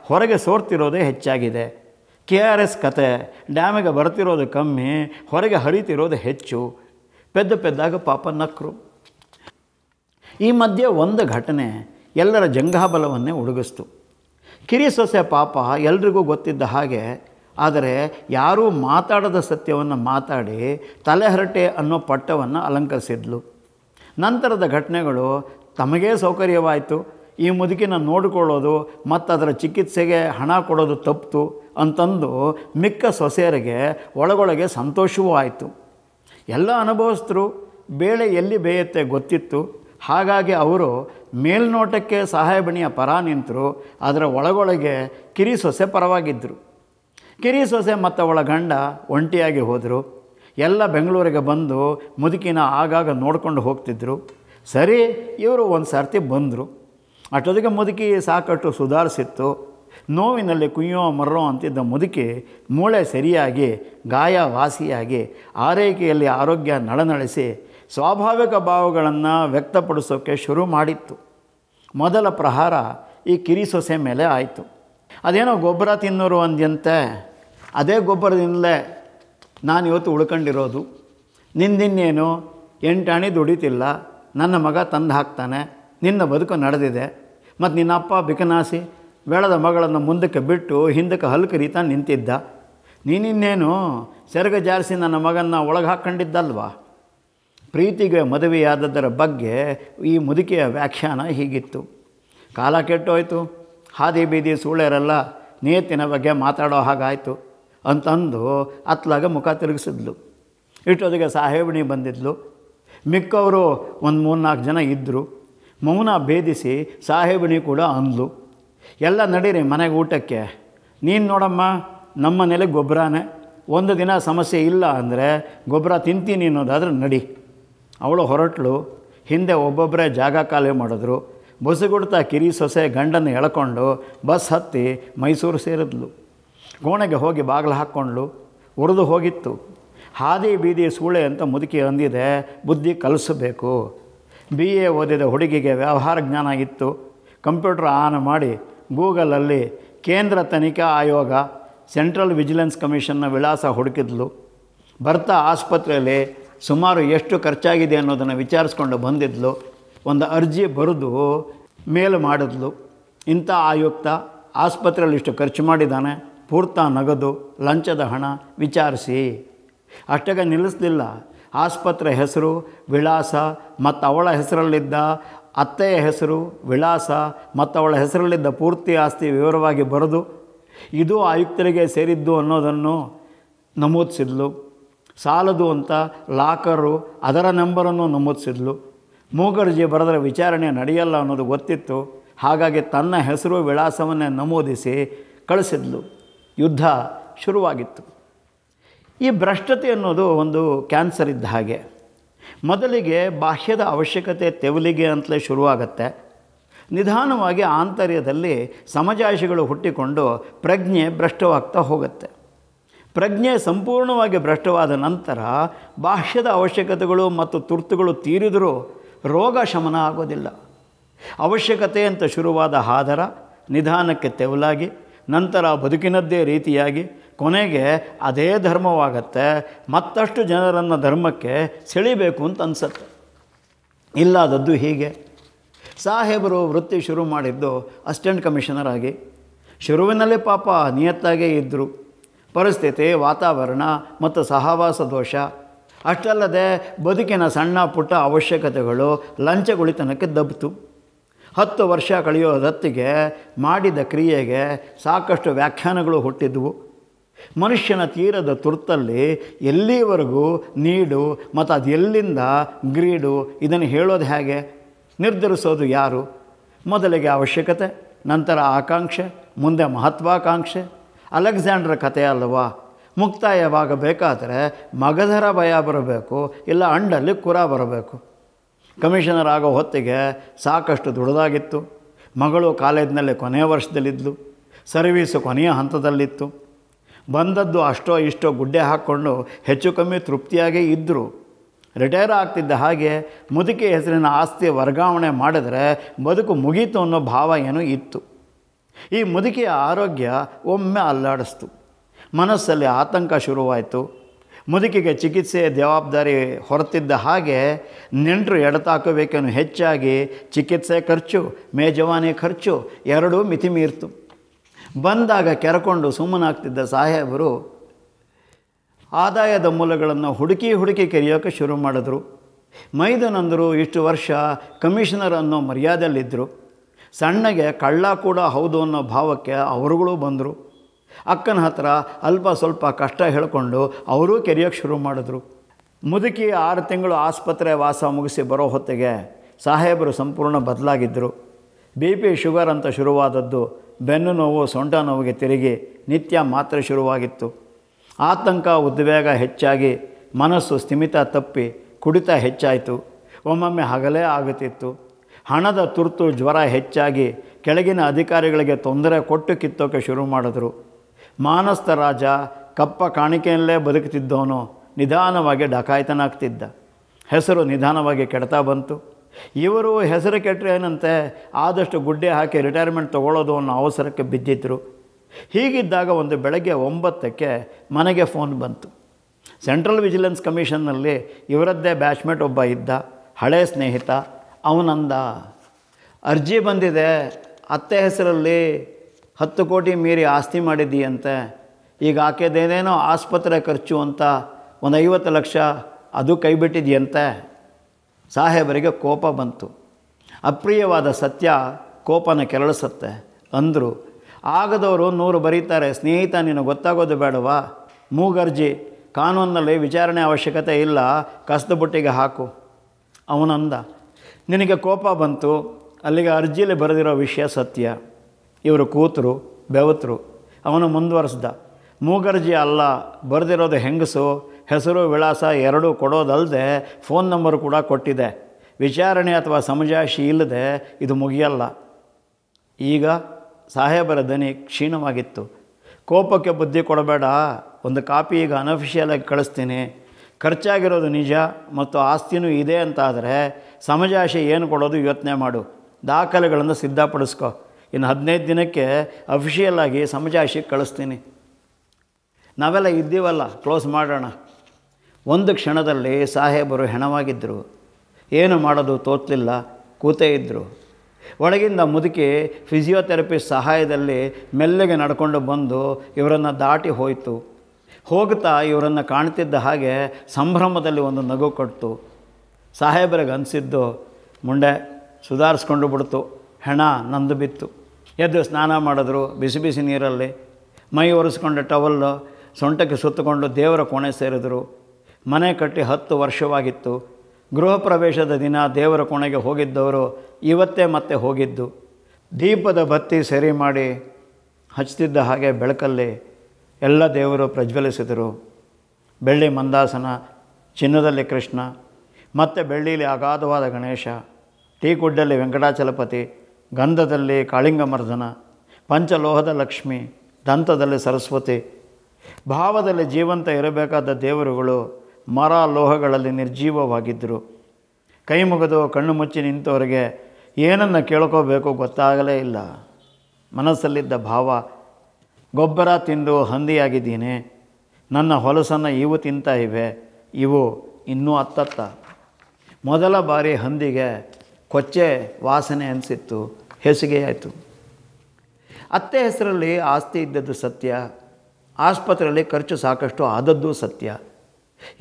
ಹೊರಗೆ ಸೋರ್ತಿರೋದೇ ಹೆಚ್ಚಾಗಿದೆ ಕೆ ಆರ್ ಎಸ್ ಕತೆ ಡ್ಯಾಮಿಗೆ ಬರ್ತಿರೋದು ಕಮ್ಮಿ ಹೊರಗೆ ಹರಿತಿರೋದು ಹೆಚ್ಚು ಪೆದ್ದ ಪೆದ್ದಾಗ ಪಾಪ ನಕ್ರು ಈ ಮಧ್ಯೆ ಒಂದು ಘಟನೆ ಎಲ್ಲರ ಜಂಗಾಬಲವನ್ನೇ ಉಡುಗಿಸ್ತು ಕಿರಿ ಸೊಸೆ ಪಾಪ ಎಲ್ರಿಗೂ ಗೊತ್ತಿದ್ದ ಹಾಗೆ ಆದರೆ ಯಾರೂ ಮಾತಾಡದ ಸತ್ಯವನ್ನು ಮಾತಾಡಿ ತಲೆಹರಟೆ ಅನ್ನೋ ಪಟ್ಟವನ್ನು ಅಲಂಕರಿಸಿದ್ಲು ನಂತರದ ಘಟನೆಗಳು ತಮಗೇ ಸೌಕರ್ಯವಾಯಿತು ಈ ಮುದುಕಿನ ನೋಡಿಕೊಳ್ಳೋದು ಮತ್ತು ಅದರ ಚಿಕಿತ್ಸೆಗೆ ಹಣ ಕೊಡೋದು ತಪ್ಪಿತು ಅಂತಂದು ಮಿಕ್ಕ ಸೊಸೆಯರಿಗೆ ಒಳಗೊಳಗೆ ಸಂತೋಷವೂ ಆಯಿತು ಎಲ್ಲ ಅನುಭವಿಸ್ತರು ಬೇಳೆ ಎಲ್ಲಿ ಬೇಯುತ್ತೆ ಗೊತ್ತಿತ್ತು ಹಾಗಾಗಿ ಅವರು ಮೇಲ್ನೋಟಕ್ಕೆ ಸಹಾಯಬಣಿಯ ಪರ ನಿಂತರು ಅದರ ಒಳಗೊಳಗೆ ಕಿರಿ ಸೊಸೆ ಪರವಾಗಿದ್ದರು ಕಿರಿ ಸೊಸೆ ಮತ್ತು ಅವಳ ಗಂಡ ಒಂಟಿಯಾಗಿ ಹೋದರು ಎಲ್ಲ ಬೆಂಗಳೂರಿಗೆ ಬಂದು ಮುದುಕಿನ ಆಗಾಗ ನೋಡ್ಕೊಂಡು ಹೋಗ್ತಿದ್ರು ಸರಿ ಇವರು ಒಂದು ಸರ್ತಿ ಬಂದರು ಅಷ್ಟೊತ್ತಿಗೆ ಮುದುಕಿ ಸಾಕಷ್ಟು ಸುಧಾರಿಸಿತ್ತು ನೋವಿನಲ್ಲಿ ಕುಯ್ಯೋ ಮರ್ರೋ ಅಂತಿದ್ದ ಮುದುಕಿ ಮೂಳೆ ಸರಿಯಾಗಿ ಗಾಯ ವಾಸಿಯಾಗಿ ಆರೈಕೆಯಲ್ಲಿ ಆರೋಗ್ಯ ನಳನಳಿಸಿ ಸ್ವಾಭಾವಿಕ ಭಾವಗಳನ್ನು ವ್ಯಕ್ತಪಡಿಸೋಕ್ಕೆ ಶುರು ಮಾಡಿತ್ತು ಮೊದಲ ಪ್ರಹಾರ ಈ ಕಿರಿಸೊಸೆ ಮೇಲೆ ಆಯಿತು ಅದೇನೋ ಗೊಬ್ಬರ ತಿನ್ನೋರು ಅಂದ್ಯಂತೆ ಅದೇ ಗೊಬ್ಬರದಿಂದಲೇ ನಾನಿವತ್ತು ಉಳ್ಕೊಂಡಿರೋದು ನಿಂದಿನ್ನೇನು ಎಂಟಾಣಿ ದುಡಿತಿಲ್ಲ ನನ್ನ ಮಗ ತಂದು ಹಾಕ್ತಾನೆ ನಿನ್ನ ಬದುಕು ನಡೆದಿದೆ ಮತ್ತು ನಿನ್ನ ಅಪ್ಪ ಬಿಕನಾಸಿ ಬೆಳೆದ ಮಗಳನ್ನು ಮುಂದಕ್ಕೆ ಬಿಟ್ಟು ಹಿಂದಕ್ಕೆ ರೀತ ನಿಂತಿದ್ದ ನೀನಿನ್ನೇನು ಸೆರಗ ಜಾರಿಸಿ ನನ್ನ ಮಗನ್ನ ಒಳಗೆ ಹಾಕ್ಕೊಂಡಿದ್ದಲ್ವಾ ಪ್ರೀತಿಗೆ ಮದುವೆಯಾದದರ ಬಗ್ಗೆ ಈ ಮುದುಕಿಯ ವ್ಯಾಖ್ಯಾನ ಹೀಗಿತ್ತು ಕಾಲ ಕೆಟ್ಟೋಯ್ತು ಹಾದಿ ಬೀದಿ ಸೂಳೆರಲ್ಲ ನೇತಿನ ಬಗ್ಗೆ ಮಾತಾಡೋ ಹಾಗಾಯಿತು ಅಂತಂದು ಅತ್ಲಾಗ ಮುಖ ತಿರುಗಿಸಿದ್ಲು ಇಷ್ಟೊದಿಗೆ ಸಾಹೇಬಣಿ ಬಂದಿದ್ಲು ಮಿಕ್ಕವರು ಒಂದು ಮೂರ್ನಾಲ್ಕು ಜನ ಇದ್ದರು ಮೌನ ಭೇದಿಸಿ ಸಾಹೇಬನಿ ಕೂಡ ಅಂದ್ಲು ಎಲ್ಲ ನಡೀರಿ ಮನೆಗೆ ಊಟಕ್ಕೆ ನೀನು ನೋಡಮ್ಮ ನಮ್ಮ ನೆಲೆ ಗೊಬ್ಬರನೇ ಒಂದು ದಿನ ಸಮಸ್ಯೆ ಇಲ್ಲ ಅಂದರೆ ಗೊಬ್ಬರ ತಿಂತೀನಿ ಅನ್ನೋದಾದ್ರೆ ನಡಿ ಅವಳು ಹೊರಟಳು ಹಿಂದೆ ಒಬ್ಬೊಬ್ಬರೇ ಜಾಗ ಖಾಲಿ ಮಾಡಿದ್ರು ಬಸ್ಸುಗುಡ್ತಾ ಕಿರಿ ಸೊಸೆ ಗಂಡನ್ನು ಎಳ್ಕೊಂಡು ಬಸ್ ಹತ್ತಿ ಮೈಸೂರು ಸೇರಿದ್ಲು ಕೋಣೆಗೆ ಹೋಗಿ ಬಾಗಿಲು ಹಾಕ್ಕೊಂಡ್ಳು ಉರಿದು ಹೋಗಿತ್ತು ಹಾದಿ ಬೀದಿ ಸೂಳೆ ಅಂತ ಮುದುಕಿ ಅಂದಿದೆ ಬುದ್ಧಿ ಕಲಿಸಬೇಕು ಬಿ ಎ ಓದಿದ ಹುಡುಗಿಗೆ ವ್ಯವಹಾರ ಜ್ಞಾನ ಇತ್ತು ಕಂಪ್ಯೂಟರ್ ಆನ್ ಮಾಡಿ ಗೂಗಲಲ್ಲಿ ಕೇಂದ್ರ ತನಿಖಾ ಆಯೋಗ ಸೆಂಟ್ರಲ್ ವಿಜಿಲೆನ್ಸ್ ಕಮಿಷನ್ನ ವಿಳಾಸ ಹುಡುಕಿದ್ಲು ಬರ್ತಾ ಆಸ್ಪತ್ರೆಯಲ್ಲಿ ಸುಮಾರು ಎಷ್ಟು ಖರ್ಚಾಗಿದೆ ಅನ್ನೋದನ್ನು ವಿಚಾರಿಸ್ಕೊಂಡು ಬಂದಿದ್ಲು ಒಂದು ಅರ್ಜಿ ಬರೆದು ಮೇಲ್ ಮಾಡಿದ್ಲು ಇಂಥ ಆಯುಕ್ತ ಆಸ್ಪತ್ರೆಯಲ್ಲಿ ಇಷ್ಟು ಖರ್ಚು ಮಾಡಿದ್ದಾನೆ ಪೂರ್ತ ನಗದು ಲಂಚದ ಹಣ ವಿಚಾರಿಸಿ ಅಷ್ಟಾಗ ನಿಲ್ಲಿಸಲಿಲ್ಲ ಆಸ್ಪತ್ರೆ ಹೆಸರು ವಿಳಾಸ ಮತ್ತು ಅವಳ ಹೆಸರಲ್ಲಿದ್ದ ಅತ್ತೆಯ ಹೆಸರು ವಿಳಾಸ ಮತ್ತು ಅವಳ ಹೆಸರಲ್ಲಿದ್ದ ಪೂರ್ತಿ ಆಸ್ತಿ ವಿವರವಾಗಿ ಬರೆದು ಇದು ಆಯುಕ್ತರಿಗೆ ಸೇರಿದ್ದು ಅನ್ನೋದನ್ನು ನಮೂದಿಸಿದ್ಲು ಸಾಲದು ಅಂತ ಲಾಕರು ಅದರ ನಂಬರನ್ನು ನಮೂದಿಸಿದ್ಲು ಮೂಗರ್ಜಿ ಬರೆದರೆ ವಿಚಾರಣೆ ನಡೆಯಲ್ಲ ಅನ್ನೋದು ಗೊತ್ತಿತ್ತು ಹಾಗಾಗಿ ತನ್ನ ಹೆಸರು ವಿಳಾಸವನ್ನೇ ನಮೂದಿಸಿ ಕಳಿಸಿದ್ಲು ಯುದ್ಧ ಶುರುವಾಗಿತ್ತು ಈ ಭ್ರಷ್ಟತೆ ಅನ್ನೋದು ಒಂದು ಕ್ಯಾನ್ಸರ್ ಇದ್ದ ಹಾಗೆ ಮೊದಲಿಗೆ ಬಾಹ್ಯದ ಅವಶ್ಯಕತೆ ತೆವಲಿಗೆ ಅಂತಲೇ ಶುರುವಾಗತ್ತೆ ನಿಧಾನವಾಗಿ ಆಂತರ್ಯದಲ್ಲಿ ಸಮಜಾಯಿಷಿಗಳು ಹುಟ್ಟಿಕೊಂಡು ಪ್ರಜ್ಞೆ ಭ್ರಷ್ಟವಾಗ್ತಾ ಹೋಗುತ್ತೆ ಪ್ರಜ್ಞೆ ಸಂಪೂರ್ಣವಾಗಿ ಭ್ರಷ್ಟವಾದ ನಂತರ ಬಾಹ್ಯದ ಅವಶ್ಯಕತೆಗಳು ಮತ್ತು ತುರ್ತುಗಳು ತೀರಿದರೂ ರೋಗ ಶಮನ ಆಗೋದಿಲ್ಲ ಅವಶ್ಯಕತೆ ಅಂತ ಶುರುವಾದ ಆಧಾರ ನಿಧಾನಕ್ಕೆ ತೆವಲಾಗಿ ನಂತರ ಬದುಕಿನದ್ದೇ ರೀತಿಯಾಗಿ ಕೊನೆಗೆ ಅದೇ ಧರ್ಮವಾಗತ್ತೆ ಮತ್ತಷ್ಟು ಜನರನ್ನು ಧರ್ಮಕ್ಕೆ ಸೆಳಿಬೇಕು ಅಂತ ಅನಿಸುತ್ತೆ ಇಲ್ಲಾದದ್ದು ಹೀಗೆ ಸಾಹೇಬರು ವೃತ್ತಿ ಶುರು ಮಾಡಿದ್ದು ಅಸಿಸ್ಟೆಂಟ್ ಕಮಿಷನರ್ ಆಗಿ ಶುರುವಿನಲ್ಲಿ ಪಾಪ ನಿಯತ್ತಾಗೇ ಇದ್ದರು ಪರಿಸ್ಥಿತಿ ವಾತಾವರಣ ಮತ್ತು ಸಹವಾಸ ದೋಷ ಅಷ್ಟಲ್ಲದೆ ಬದುಕಿನ ಸಣ್ಣ ಪುಟ್ಟ ಅವಶ್ಯಕತೆಗಳು ಲಂಚಗುಳಿತನಕ್ಕೆ ದಬ್ತು ಹತ್ತು ವರ್ಷ ಕಳೆಯೋ ಮಾಡಿದ ಕ್ರಿಯೆಗೆ ಸಾಕಷ್ಟು ವ್ಯಾಖ್ಯಾನಗಳು ಹುಟ್ಟಿದ್ವು ಮನುಷ್ಯನ ತೀರದ ತುರ್ತಲ್ಲಿ ಎಲ್ಲಿವರೆಗೂ ನೀಡು ಮತ್ತು ಅದು ಎಲ್ಲಿಂದ ಗ್ರೀಡು ಇದನ್ನು ಹೇಳೋದು ಹೇಗೆ ನಿರ್ಧರಿಸೋದು ಯಾರು ಮೊದಲಿಗೆ ಅವಶ್ಯಕತೆ ನಂತರ ಆಕಾಂಕ್ಷೆ ಮುಂದೆ ಮಹತ್ವಾಕಾಂಕ್ಷೆ ಅಲೆಕ್ಸಾಂಡ್ರ ಕಥೆ ಅಲ್ವಾ ಮುಕ್ತಾಯವಾಗಬೇಕಾದರೆ ಮಗಧರ ಭಯ ಬರಬೇಕು ಇಲ್ಲ ಅಂಡಲ್ಲಿ ಕುರ ಬರಬೇಕು ಕಮಿಷನರ್ ಆಗೋ ಹೊತ್ತಿಗೆ ಸಾಕಷ್ಟು ದೃಢದಾಗಿತ್ತು ಮಗಳು ಕಾಲೇಜಿನಲ್ಲಿ ಕೊನೆಯ ವರ್ಷದಲ್ಲಿದ್ದು ಸರ್ವೀಸು ಕೊನೆಯ ಹಂತದಲ್ಲಿತ್ತು ಬಂದದ್ದು ಅಷ್ಟೋ ಇಷ್ಟೋ ಗುಡ್ಡೆ ಹಾಕ್ಕೊಂಡು ಹೆಚ್ಚು ಕಮ್ಮಿ ತೃಪ್ತಿಯಾಗೇ ಇದ್ದರು ರಿಟೈರ್ ಆಗ್ತಿದ್ದ ಹಾಗೆ ಮುದುಕಿ ಹೆಸರಿನ ಆಸ್ತಿ ವರ್ಗಾವಣೆ ಮಾಡಿದರೆ ಬದುಕು ಮುಗೀತು ಅನ್ನೋ ಭಾವ ಏನೋ ಇತ್ತು ಈ ಮುದುಕಿಯ ಆರೋಗ್ಯ ಒಮ್ಮೆ ಅಲ್ಲಾಡಿಸ್ತು ಮನಸ್ಸಲ್ಲಿ ಆತಂಕ ಶುರುವಾಯಿತು ಮುದುಕಿಗೆ ಚಿಕಿತ್ಸೆಯ ಜವಾಬ್ದಾರಿ ಹೊರತಿದ್ದ ಹಾಗೆ ನೆಂಟರು ಎಡತಾಕೋಬೇಕೇನು ಹೆಚ್ಚಾಗಿ ಚಿಕಿತ್ಸೆ ಖರ್ಚು ಮೇಜವಾನಿ ಖರ್ಚು ಎರಡೂ ಮಿತಿಮೀರ್ತು ಬಂದಾಗ ಕೆರಕೊಂಡು ಸುಮ್ಮನಾಗ್ತಿದ್ದ ಸಾಹೇಬರು ಆದಾಯದ ಮೂಲಗಳನ್ನು ಹುಡುಕಿ ಹುಡುಕಿ ಕರೆಯೋಕ್ಕೆ ಶುರು ಮಾಡಿದ್ರು ಮೈದನಂದರು ಇಷ್ಟು ವರ್ಷ ಕಮಿಷನರ್ ಅನ್ನೋ ಮರ್ಯಾದೆಯಲ್ಲಿದ್ದರು ಸಣ್ಣಗೆ ಕಳ್ಳ ಕೂಡ ಹೌದು ಅನ್ನೋ ಭಾವಕ್ಕೆ ಅವರುಗಳು ಬಂದರು ಅಕ್ಕನ ಹತ್ರ ಅಲ್ಪ ಸ್ವಲ್ಪ ಕಷ್ಟ ಹೇಳಿಕೊಂಡು ಅವರೂ ಕೆರೆಯೋಕ್ಕೆ ಶುರು ಮಾಡಿದ್ರು ಮುದುಕಿ ಆರು ತಿಂಗಳು ಆಸ್ಪತ್ರೆ ವಾಸ ಮುಗಿಸಿ ಬರೋ ಹೊತ್ತಿಗೆ ಸಾಹೇಬರು ಸಂಪೂರ್ಣ ಬದಲಾಗಿದ್ದರು ಬಿ ಪಿ ಶುಗರ್ ಅಂತ ಶುರುವಾದದ್ದು ಬೆನ್ನು ನೋವು ಸೊಂಟ ನೋವಿಗೆ ತಿರುಗಿ ನಿತ್ಯ ಮಾತ್ರ ಶುರುವಾಗಿತ್ತು ಆತಂಕ ಉದ್ವೇಗ ಹೆಚ್ಚಾಗಿ ಮನಸ್ಸು ಸ್ಥಿಮಿತ ತಪ್ಪಿ ಕುಡಿತ ಹೆಚ್ಚಾಯಿತು ಒಮ್ಮೊಮ್ಮೆ ಹಗಲೇ ಆಗುತ್ತಿತ್ತು ಹಣದ ತುರ್ತು ಜ್ವರ ಹೆಚ್ಚಾಗಿ ಕೆಳಗಿನ ಅಧಿಕಾರಿಗಳಿಗೆ ತೊಂದರೆ ಕೊಟ್ಟು ಕಿತ್ತೋಕೆ ಶುರು ಮಾಡಿದ್ರು ಮಾನಸ್ಥ ರಾಜ ಕಪ್ಪ ಕಾಣಿಕೆಯಲ್ಲೇ ಬದುಕುತ್ತಿದ್ದವನು ನಿಧಾನವಾಗಿ ಡಕಾಯಿತನಾಗ್ತಿದ್ದ ಹೆಸರು ನಿಧಾನವಾಗಿ ಕೆಡ್ತಾ ಬಂತು ಇವರು ಹೆಸರು ಕೆಟ್ಟರೆ ಏನಂತೆ ಆದಷ್ಟು ಗುಡ್ಡೆ ಹಾಕಿ ರಿಟೈರ್ಮೆಂಟ್ ತೊಗೊಳ್ಳೋದು ಅನ್ನೋ ಅವಸರಕ್ಕೆ ಬಿದ್ದಿದ್ದರು ಹೀಗಿದ್ದಾಗ ಒಂದು ಬೆಳಗ್ಗೆ ಒಂಬತ್ತಕ್ಕೆ ಮನೆಗೆ ಫೋನ್ ಬಂತು ಸೆಂಟ್ರಲ್ ವಿಜಿಲೆನ್ಸ್ ಕಮಿಷನ್ನಲ್ಲಿ ಇವರದ್ದೇ ಬ್ಯಾಚ್ಮೇಟ್ ಒಬ್ಬ ಇದ್ದ ಹಳೆ ಸ್ನೇಹಿತ ಅವನಂದ ಅರ್ಜಿ ಬಂದಿದೆ ಅತ್ತೆ ಹೆಸರಲ್ಲಿ ಹತ್ತು ಕೋಟಿ ಮೀರಿ ಆಸ್ತಿ ಮಾಡಿದ್ದೀಯಂತೆ ಈಗ ಆಕೆದೇನೇನೋ ಆಸ್ಪತ್ರೆ ಖರ್ಚು ಅಂತ ಒಂದು ಐವತ್ತು ಲಕ್ಷ ಅದು ಕೈಬಿಟ್ಟಿದೆಯಂತೆ ಸಾಹೇಬರಿಗೆ ಕೋಪ ಬಂತು ಅಪ್ರಿಯವಾದ ಸತ್ಯ ಕೋಪನ ಕೆರಳಿಸತ್ತೆ ಅಂದರು ಆಗದವರು ನೂರು ಬರೀತಾರೆ ಸ್ನೇಹಿತ ನಿನಗೆ ಗೊತ್ತಾಗೋದು ಬೇಡವಾ ಮೂಗರ್ಜಿ ಕಾನೂನಿನಲ್ಲಿ ವಿಚಾರಣೆ ಅವಶ್ಯಕತೆ ಇಲ್ಲ ಕಸದ ಬುಟ್ಟಿಗೆ ಹಾಕು ಅವನಂದ ನಿನಗೆ ಕೋಪ ಬಂತು ಅಲ್ಲಿಗೆ ಅರ್ಜಿಯಲ್ಲಿ ಬರೆದಿರೋ ವಿಷಯ ಸತ್ಯ ಇವರು ಕೂತರು ಬೆವತರು ಅವನು ಮುಂದುವರೆಸ್ದ ಮೂಗರ್ಜಿ ಅಲ್ಲ ಬರೆದಿರೋದು ಹೆಂಗಸು ಹೆಸರು ವಿಳಾಸ ಎರಡೂ ಕೊಡೋದಲ್ಲದೆ ಫೋನ್ ನಂಬರ್ ಕೂಡ ಕೊಟ್ಟಿದೆ ವಿಚಾರಣೆ ಅಥವಾ ಸಮಜಾಶಿ ಇಲ್ಲದೆ ಇದು ಮುಗಿಯಲ್ಲ ಈಗ ಸಾಹೇಬರ ದನಿ ಕ್ಷೀಣವಾಗಿತ್ತು ಕೋಪಕ್ಕೆ ಬುದ್ಧಿ ಕೊಡಬೇಡ ಒಂದು ಕಾಪಿ ಈಗ ಅನಫಿಷಿಯಲಾಗಿ ಕಳಿಸ್ತೀನಿ ಖರ್ಚಾಗಿರೋದು ನಿಜ ಮತ್ತು ಆಸ್ತಿನೂ ಇದೆ ಅಂತಾದರೆ ಸಮಜಾಶಿ ಏನು ಕೊಡೋದು ಯೋಚನೆ ಮಾಡು ದಾಖಲೆಗಳನ್ನು ಸಿದ್ಧಪಡಿಸ್ಕೊ ಇನ್ನು ಹದಿನೈದು ದಿನಕ್ಕೆ ಅಫಿಷಿಯಲ್ಲಾಗಿ ಆಗಿ ಸಮಜಾಶಿಗೆ ಕಳಿಸ್ತೀನಿ ನಾವೆಲ್ಲ ಇದ್ದೀವಲ್ಲ ಕ್ಲೋಸ್ ಮಾಡೋಣ ಒಂದು ಕ್ಷಣದಲ್ಲಿ ಸಾಹೇಬರು ಹೆಣವಾಗಿದ್ದರು ಏನು ಮಾಡೋದು ತೋತ್ಲಿಲ್ಲ ಕೂತೇ ಇದ್ದರು ಒಳಗಿಂದ ಮುದುಕಿ ಫಿಸಿಯೋಥೆರಪಿ ಸಹಾಯದಲ್ಲಿ ಮೆಲ್ಲಗೆ ನಡ್ಕೊಂಡು ಬಂದು ಇವರನ್ನು ದಾಟಿ ಹೋಯಿತು ಹೋಗ್ತಾ ಇವರನ್ನು ಕಾಣ್ತಿದ್ದ ಹಾಗೆ ಸಂಭ್ರಮದಲ್ಲಿ ಒಂದು ನಗು ಕೊಡ್ತು ಸಾಹೇಬರಿಗೆ ಅನಿಸಿದ್ದು ಮುಂಡೆ ಸುಧಾರಿಸ್ಕೊಂಡು ಬಿಡ್ತು ಹೆಣ ನಂದು ಬಿತ್ತು ಎದ್ದು ಸ್ನಾನ ಮಾಡಿದ್ರು ಬಿಸಿ ಬಿಸಿ ನೀರಲ್ಲಿ ಮೈ ಒರೆಸ್ಕೊಂಡ ಟವಲ್ಲು ಸೊಂಟಕ್ಕೆ ಸುತ್ತಕೊಂಡು ದೇವರ ಕೋಣೆ ಸೇರಿದರು ಮನೆ ಕಟ್ಟಿ ಹತ್ತು ವರ್ಷವಾಗಿತ್ತು ಗೃಹ ಪ್ರವೇಶದ ದಿನ ದೇವರ ಕೋಣೆಗೆ ಹೋಗಿದ್ದವರು ಇವತ್ತೇ ಮತ್ತೆ ಹೋಗಿದ್ದು ದೀಪದ ಬತ್ತಿ ಸರಿ ಮಾಡಿ ಹಚ್ಚುತ್ತಿದ್ದ ಹಾಗೆ ಬೆಳಕಲ್ಲಿ ಎಲ್ಲ ದೇವರು ಪ್ರಜ್ವಲಿಸಿದರು ಬೆಳ್ಳಿ ಮಂದಾಸನ ಚಿನ್ನದಲ್ಲಿ ಕೃಷ್ಣ ಮತ್ತು ಬೆಳ್ಳಿಯಲ್ಲಿ ಅಗಾಧವಾದ ಗಣೇಶ ಟೀಕುಡ್ಡಲ್ಲಿ ವೆಂಕಟಾಚಲಪತಿ ಗಂಧದಲ್ಲಿ ಕಾಳಿಂಗಮರ್ಧನ ಪಂಚಲೋಹದ ಲಕ್ಷ್ಮಿ ದಂತದಲ್ಲಿ ಸರಸ್ವತಿ ಭಾವದಲ್ಲಿ ಜೀವಂತ ಇರಬೇಕಾದ ದೇವರುಗಳು ಮರ ಲೋಹಗಳಲ್ಲಿ ನಿರ್ಜೀವವಾಗಿದ್ದರು ಕೈ ಮುಗಿದು ಕಣ್ಣು ಮುಚ್ಚಿ ನಿಂತವರಿಗೆ ಏನನ್ನು ಕೇಳ್ಕೋಬೇಕು ಗೊತ್ತಾಗಲೇ ಇಲ್ಲ ಮನಸ್ಸಲ್ಲಿದ್ದ ಭಾವ ಗೊಬ್ಬರ ತಿಂದು ಹಂದಿಯಾಗಿದ್ದೀನಿ ನನ್ನ ಹೊಲಸನ್ನು ಇವು ತಿಂತ ಇವೆ ಇವು ಇನ್ನೂ ಅತ್ತತ್ತ ಮೊದಲ ಬಾರಿ ಹಂದಿಗೆ ಕೊಚ್ಚೆ ವಾಸನೆ ಅನಿಸಿತ್ತು ಹೆಸಿಗೆಯಾಯಿತು ಅತ್ತೆ ಹೆಸರಲ್ಲಿ ಆಸ್ತಿ ಇದ್ದದ್ದು ಸತ್ಯ ಆಸ್ಪತ್ರೆಯಲ್ಲಿ ಖರ್ಚು ಸಾಕಷ್ಟು ಆದದ್ದು ಸತ್ಯ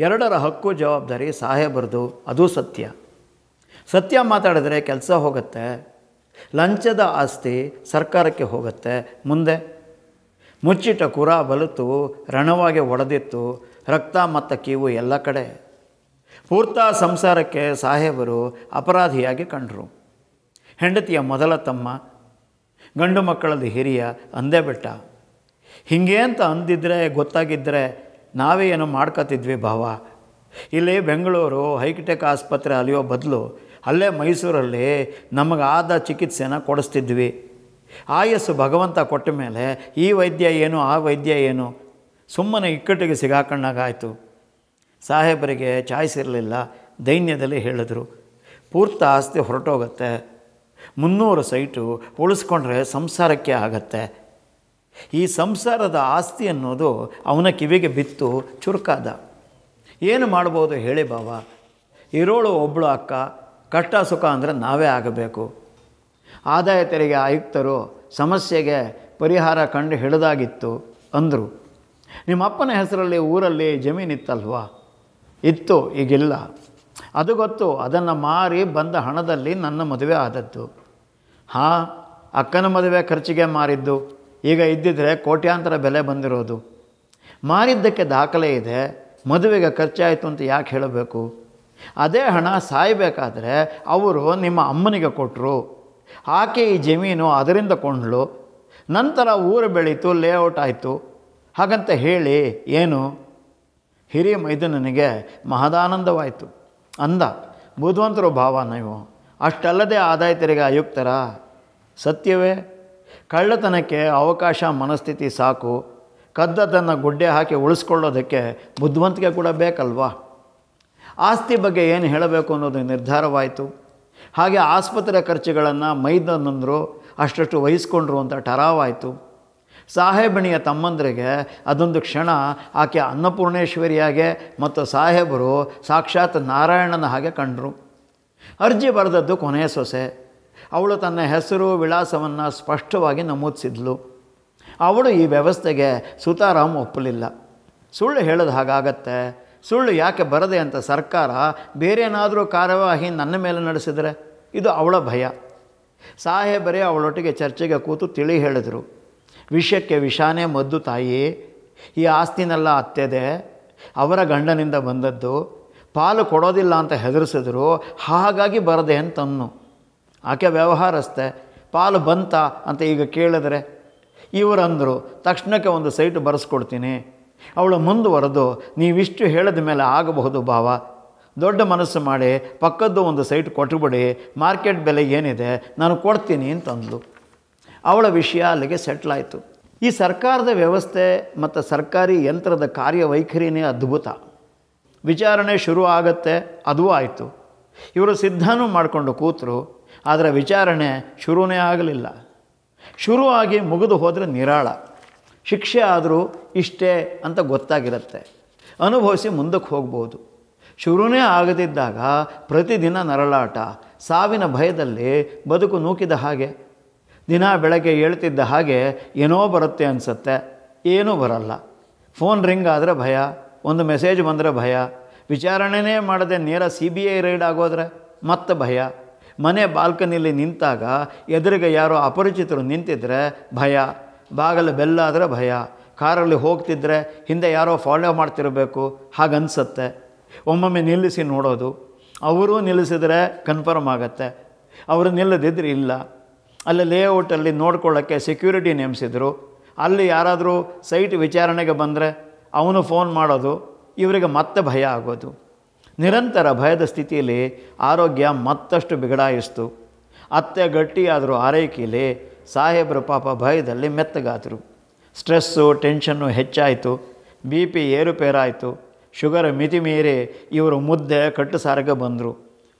ಎರಡರ ಹಕ್ಕು ಜವಾಬ್ದಾರಿ ಸಾಹೇಬರದು ಅದು ಸತ್ಯ ಸತ್ಯ ಮಾತಾಡಿದ್ರೆ ಕೆಲಸ ಹೋಗುತ್ತೆ ಲಂಚದ ಆಸ್ತಿ ಸರ್ಕಾರಕ್ಕೆ ಹೋಗುತ್ತೆ ಮುಂದೆ ಮುಚ್ಚಿಟ್ಟ ಕುರ ಬಲಿತು ರಣವಾಗಿ ಒಡೆದಿತ್ತು ರಕ್ತ ಮತ್ತು ಕೀವು ಎಲ್ಲ ಕಡೆ ಪೂರ್ತ ಸಂಸಾರಕ್ಕೆ ಸಾಹೇಬರು ಅಪರಾಧಿಯಾಗಿ ಕಂಡರು ಹೆಂಡತಿಯ ಮೊದಲ ತಮ್ಮ ಗಂಡು ಮಕ್ಕಳಲ್ಲಿ ಹಿರಿಯ ಅಂದೇ ಬೆಟ್ಟ ಹಿಂಗೆ ಅಂತ ಅಂದಿದ್ರೆ ಗೊತ್ತಾಗಿದ್ದರೆ ನಾವೇ ಏನೋ ಮಾಡ್ಕೊತಿದ್ವಿ ಭಾವ ಇಲ್ಲಿ ಬೆಂಗಳೂರು ಹೈಟೆಕ್ ಆಸ್ಪತ್ರೆ ಅಲಿಯೋ ಬದಲು ಅಲ್ಲೇ ಮೈಸೂರಲ್ಲಿ ನಮಗಾದ ಚಿಕಿತ್ಸೆನ ಕೊಡಿಸ್ತಿದ್ವಿ ಆಯಸ್ಸು ಭಗವಂತ ಕೊಟ್ಟ ಮೇಲೆ ಈ ವೈದ್ಯ ಏನು ಆ ವೈದ್ಯ ಏನು ಸುಮ್ಮನೆ ಇಕ್ಕಟ್ಟಿಗೆ ಸಿಗಾಕೊಂಡಾಗಾಯಿತು ಸಾಹೇಬರಿಗೆ ಚಾಯ್ಸ್ ಇರಲಿಲ್ಲ ದೈನ್ಯದಲ್ಲಿ ಹೇಳಿದ್ರು ಪೂರ್ತ ಆಸ್ತಿ ಹೊರಟೋಗುತ್ತೆ ಮುನ್ನೂರು ಸೈಟು ಉಳಿಸ್ಕೊಂಡ್ರೆ ಸಂಸಾರಕ್ಕೆ ಆಗತ್ತೆ ಈ ಸಂಸಾರದ ಆಸ್ತಿ ಅನ್ನೋದು ಅವನ ಕಿವಿಗೆ ಬಿತ್ತು ಚುರುಕಾದ ಏನು ಮಾಡ್ಬೋದು ಹೇಳಿ ಬಾವ ಇರೋಳು ಒಬ್ಬಳು ಅಕ್ಕ ಕಷ್ಟ ಸುಖ ಅಂದರೆ ನಾವೇ ಆಗಬೇಕು ಆದಾಯ ತೆರಿಗೆ ಆಯುಕ್ತರು ಸಮಸ್ಯೆಗೆ ಪರಿಹಾರ ಕಂಡು ಹಿಡಿದಾಗಿತ್ತು ಅಂದರು ನಿಮ್ಮಪ್ಪನ ಹೆಸರಲ್ಲಿ ಊರಲ್ಲಿ ಜಮೀನಿತ್ತಲ್ವಾ ಇತ್ತು ಈಗಿಲ್ಲ ಅದು ಗೊತ್ತು ಅದನ್ನು ಮಾರಿ ಬಂದ ಹಣದಲ್ಲಿ ನನ್ನ ಮದುವೆ ಆದದ್ದು ಹಾಂ ಅಕ್ಕನ ಮದುವೆ ಖರ್ಚಿಗೆ ಮಾರಿದ್ದು ಈಗ ಇದ್ದಿದ್ದರೆ ಕೋಟ್ಯಾಂತರ ಬೆಲೆ ಬಂದಿರೋದು ಮಾರಿದ್ದಕ್ಕೆ ದಾಖಲೆ ಇದೆ ಮದುವೆಗೆ ಖರ್ಚಾಯಿತು ಅಂತ ಯಾಕೆ ಹೇಳಬೇಕು ಅದೇ ಹಣ ಸಾಯಬೇಕಾದ್ರೆ ಅವರು ನಿಮ್ಮ ಅಮ್ಮನಿಗೆ ಕೊಟ್ಟರು ಆಕೆ ಈ ಜಮೀನು ಅದರಿಂದ ಕೊಂಡಳು ನಂತರ ಊರು ಬೆಳೀತು ಲೇಔಟ್ ಆಯಿತು ಹಾಗಂತ ಹೇಳಿ ಏನು ಹಿರಿಯ ಮೈದನನಿಗೆ ಮಹದಾನಂದವಾಯಿತು ಅಂದ ಬುದ್ಧವಂತರು ಭಾವ ನೀವು ಅಷ್ಟಲ್ಲದೆ ಆದಾಯ ತೆರಿಗೆ ಆಯುಕ್ತರ ಸತ್ಯವೇ ಕಳ್ಳತನಕ್ಕೆ ಅವಕಾಶ ಮನಸ್ಥಿತಿ ಸಾಕು ಕದ್ದದನ್ನು ಗುಡ್ಡೆ ಹಾಕಿ ಉಳಿಸ್ಕೊಳ್ಳೋದಕ್ಕೆ ಬುದ್ಧಿವಂತಿಕೆ ಕೂಡ ಬೇಕಲ್ವಾ ಆಸ್ತಿ ಬಗ್ಗೆ ಏನು ಹೇಳಬೇಕು ಅನ್ನೋದು ನಿರ್ಧಾರವಾಯಿತು ಹಾಗೆ ಆಸ್ಪತ್ರೆ ಖರ್ಚುಗಳನ್ನು ಮೈದನಂದರು ಅಷ್ಟಷ್ಟು ವಹಿಸ್ಕೊಂಡ್ರು ಅಂತ ಠರಾವಾಯಿತು ಸಾಹೇಬಣಿಯ ತಮ್ಮಂದರಿಗೆ ಅದೊಂದು ಕ್ಷಣ ಆಕೆ ಅನ್ನಪೂರ್ಣೇಶ್ವರಿಯಾಗೆ ಮತ್ತು ಸಾಹೇಬರು ಸಾಕ್ಷಾತ್ ನಾರಾಯಣನ ಹಾಗೆ ಕಂಡರು ಅರ್ಜಿ ಬರೆದದ್ದು ಕೊನೆಯ ಸೊಸೆ ಅವಳು ತನ್ನ ಹೆಸರು ವಿಳಾಸವನ್ನು ಸ್ಪಷ್ಟವಾಗಿ ನಮೂದಿಸಿದ್ಲು ಅವಳು ಈ ವ್ಯವಸ್ಥೆಗೆ ಸುತಾರಾಮ್ ಒಪ್ಪಲಿಲ್ಲ ಸುಳ್ಳು ಹೇಳೋದು ಹಾಗಾಗತ್ತೆ ಸುಳ್ಳು ಯಾಕೆ ಬರದೆ ಅಂತ ಸರ್ಕಾರ ಬೇರೇನಾದರೂ ಕಾರ್ಯವಾಹಿ ನನ್ನ ಮೇಲೆ ನಡೆಸಿದರೆ ಇದು ಅವಳ ಭಯ ಸಾಹೇಬರೇ ಅವಳೊಟ್ಟಿಗೆ ಚರ್ಚೆಗೆ ಕೂತು ತಿಳಿ ಹೇಳಿದರು ವಿಷಯಕ್ಕೆ ವಿಷಾನೇ ಮದ್ದು ತಾಯಿ ಈ ಆಸ್ತಿನೆಲ್ಲ ಅತ್ತೆದೆ ಅವರ ಗಂಡನಿಂದ ಬಂದದ್ದು ಪಾಲು ಕೊಡೋದಿಲ್ಲ ಅಂತ ಹೆದರಿಸಿದ್ರು ಹಾಗಾಗಿ ಬರದೆ ಅಂತನ್ನು ಆಕೆ ವ್ಯವಹಾರಸ್ತೆ ಪಾಲು ಬಂತ ಅಂತ ಈಗ ಕೇಳಿದ್ರೆ ಇವರಂದರು ತಕ್ಷಣಕ್ಕೆ ಒಂದು ಸೈಟ್ ಬರೆಸ್ಕೊಡ್ತೀನಿ ಅವಳು ಮುಂದುವರೆದು ನೀವಿಷ್ಟು ಹೇಳಿದ ಮೇಲೆ ಆಗಬಹುದು ಭಾವ ದೊಡ್ಡ ಮನಸ್ಸು ಮಾಡಿ ಪಕ್ಕದ್ದು ಒಂದು ಸೈಟ್ ಕೊಟ್ಟುಬಿಡಿ ಮಾರ್ಕೆಟ್ ಬೆಲೆ ಏನಿದೆ ನಾನು ಕೊಡ್ತೀನಿ ಅಂತಂದು ಅವಳ ವಿಷಯ ಅಲ್ಲಿಗೆ ಸೆಟ್ಲಾಯಿತು ಈ ಸರ್ಕಾರದ ವ್ಯವಸ್ಥೆ ಮತ್ತು ಸರ್ಕಾರಿ ಯಂತ್ರದ ಕಾರ್ಯವೈಖರಿನೇ ಅದ್ಭುತ ವಿಚಾರಣೆ ಶುರು ಆಗುತ್ತೆ ಅದೂ ಆಯಿತು ಇವರು ಸಿದ್ಧನೂ ಮಾಡಿಕೊಂಡು ಕೂತರು ಆದರೆ ವಿಚಾರಣೆ ಶುರುವೇ ಆಗಲಿಲ್ಲ ಶುರುವಾಗಿ ಮುಗಿದು ಹೋದರೆ ನಿರಾಳ ಶಿಕ್ಷೆ ಆದರೂ ಇಷ್ಟೇ ಅಂತ ಗೊತ್ತಾಗಿರುತ್ತೆ ಅನುಭವಿಸಿ ಮುಂದಕ್ಕೆ ಹೋಗ್ಬೋದು ಶುರುವೇ ಆಗದಿದ್ದಾಗ ಪ್ರತಿದಿನ ನರಳಾಟ ಸಾವಿನ ಭಯದಲ್ಲಿ ಬದುಕು ನೂಕಿದ ಹಾಗೆ ದಿನ ಬೆಳಗ್ಗೆ ಹೇಳ್ತಿದ್ದ ಹಾಗೆ ಏನೋ ಬರುತ್ತೆ ಅನಿಸುತ್ತೆ ಏನೂ ಬರಲ್ಲ ಫೋನ್ ರಿಂಗ್ ಆದರೆ ಭಯ ಒಂದು ಮೆಸೇಜ್ ಬಂದರೆ ಭಯ ವಿಚಾರಣೆನೇ ಮಾಡದೆ ನೇರ ಸಿ ಬಿ ಐ ರೈಡ್ ಆಗೋದ್ರೆ ಮತ್ತೆ ಭಯ ಮನೆ ಬಾಲ್ಕನಿಯಲ್ಲಿ ನಿಂತಾಗ ಎದುರಿಗೆ ಯಾರೋ ಅಪರಿಚಿತರು ನಿಂತಿದ್ರೆ ಭಯ ಬಾಗಲು ಬೆಲ್ಲಾದರೆ ಭಯ ಕಾರಲ್ಲಿ ಹೋಗ್ತಿದ್ರೆ ಹಿಂದೆ ಯಾರೋ ಫಾಲೋ ಮಾಡ್ತಿರಬೇಕು ಹಾಗನ್ಸತ್ತೆ ಒಮ್ಮೊಮ್ಮೆ ನಿಲ್ಲಿಸಿ ನೋಡೋದು ಅವರು ನಿಲ್ಲಿಸಿದರೆ ಕನ್ಫರ್ಮ್ ಆಗತ್ತೆ ಅವರು ನಿಲ್ಲದಿದ್ದರೆ ಇಲ್ಲ ಅಲ್ಲಿ ಲೇಔಟಲ್ಲಿ ನೋಡ್ಕೊಳ್ಳೋಕ್ಕೆ ಸೆಕ್ಯೂರಿಟಿ ನೇಮಿಸಿದ್ರು ಅಲ್ಲಿ ಯಾರಾದರೂ ಸೈಟ್ ವಿಚಾರಣೆಗೆ ಬಂದರೆ ಅವನು ಫೋನ್ ಮಾಡೋದು ಇವರಿಗೆ ಮತ್ತೆ ಭಯ ಆಗೋದು ನಿರಂತರ ಭಯದ ಸ್ಥಿತಿಯಲ್ಲಿ ಆರೋಗ್ಯ ಮತ್ತಷ್ಟು ಬಿಗಡಾಯಿಸ್ತು ಅತ್ತೆ ಗಟ್ಟಿಯಾದರೂ ಆರೈಕೆಯಲ್ಲಿ ಸಾಹೇಬ್ರ ಪಾಪ ಭಯದಲ್ಲಿ ಮೆತ್ತಗಾದರು ಸ್ಟ್ರೆಸ್ಸು ಟೆನ್ಷನ್ನು ಹೆಚ್ಚಾಯಿತು ಬಿ ಪಿ ಏರುಪೇರಾಯಿತು ಶುಗರ್ ಮಿತಿ ಮೀರಿ ಇವರು ಮುದ್ದೆ ಕಟ್ಟು ಸಾರಿಗೆ ಬಂದರು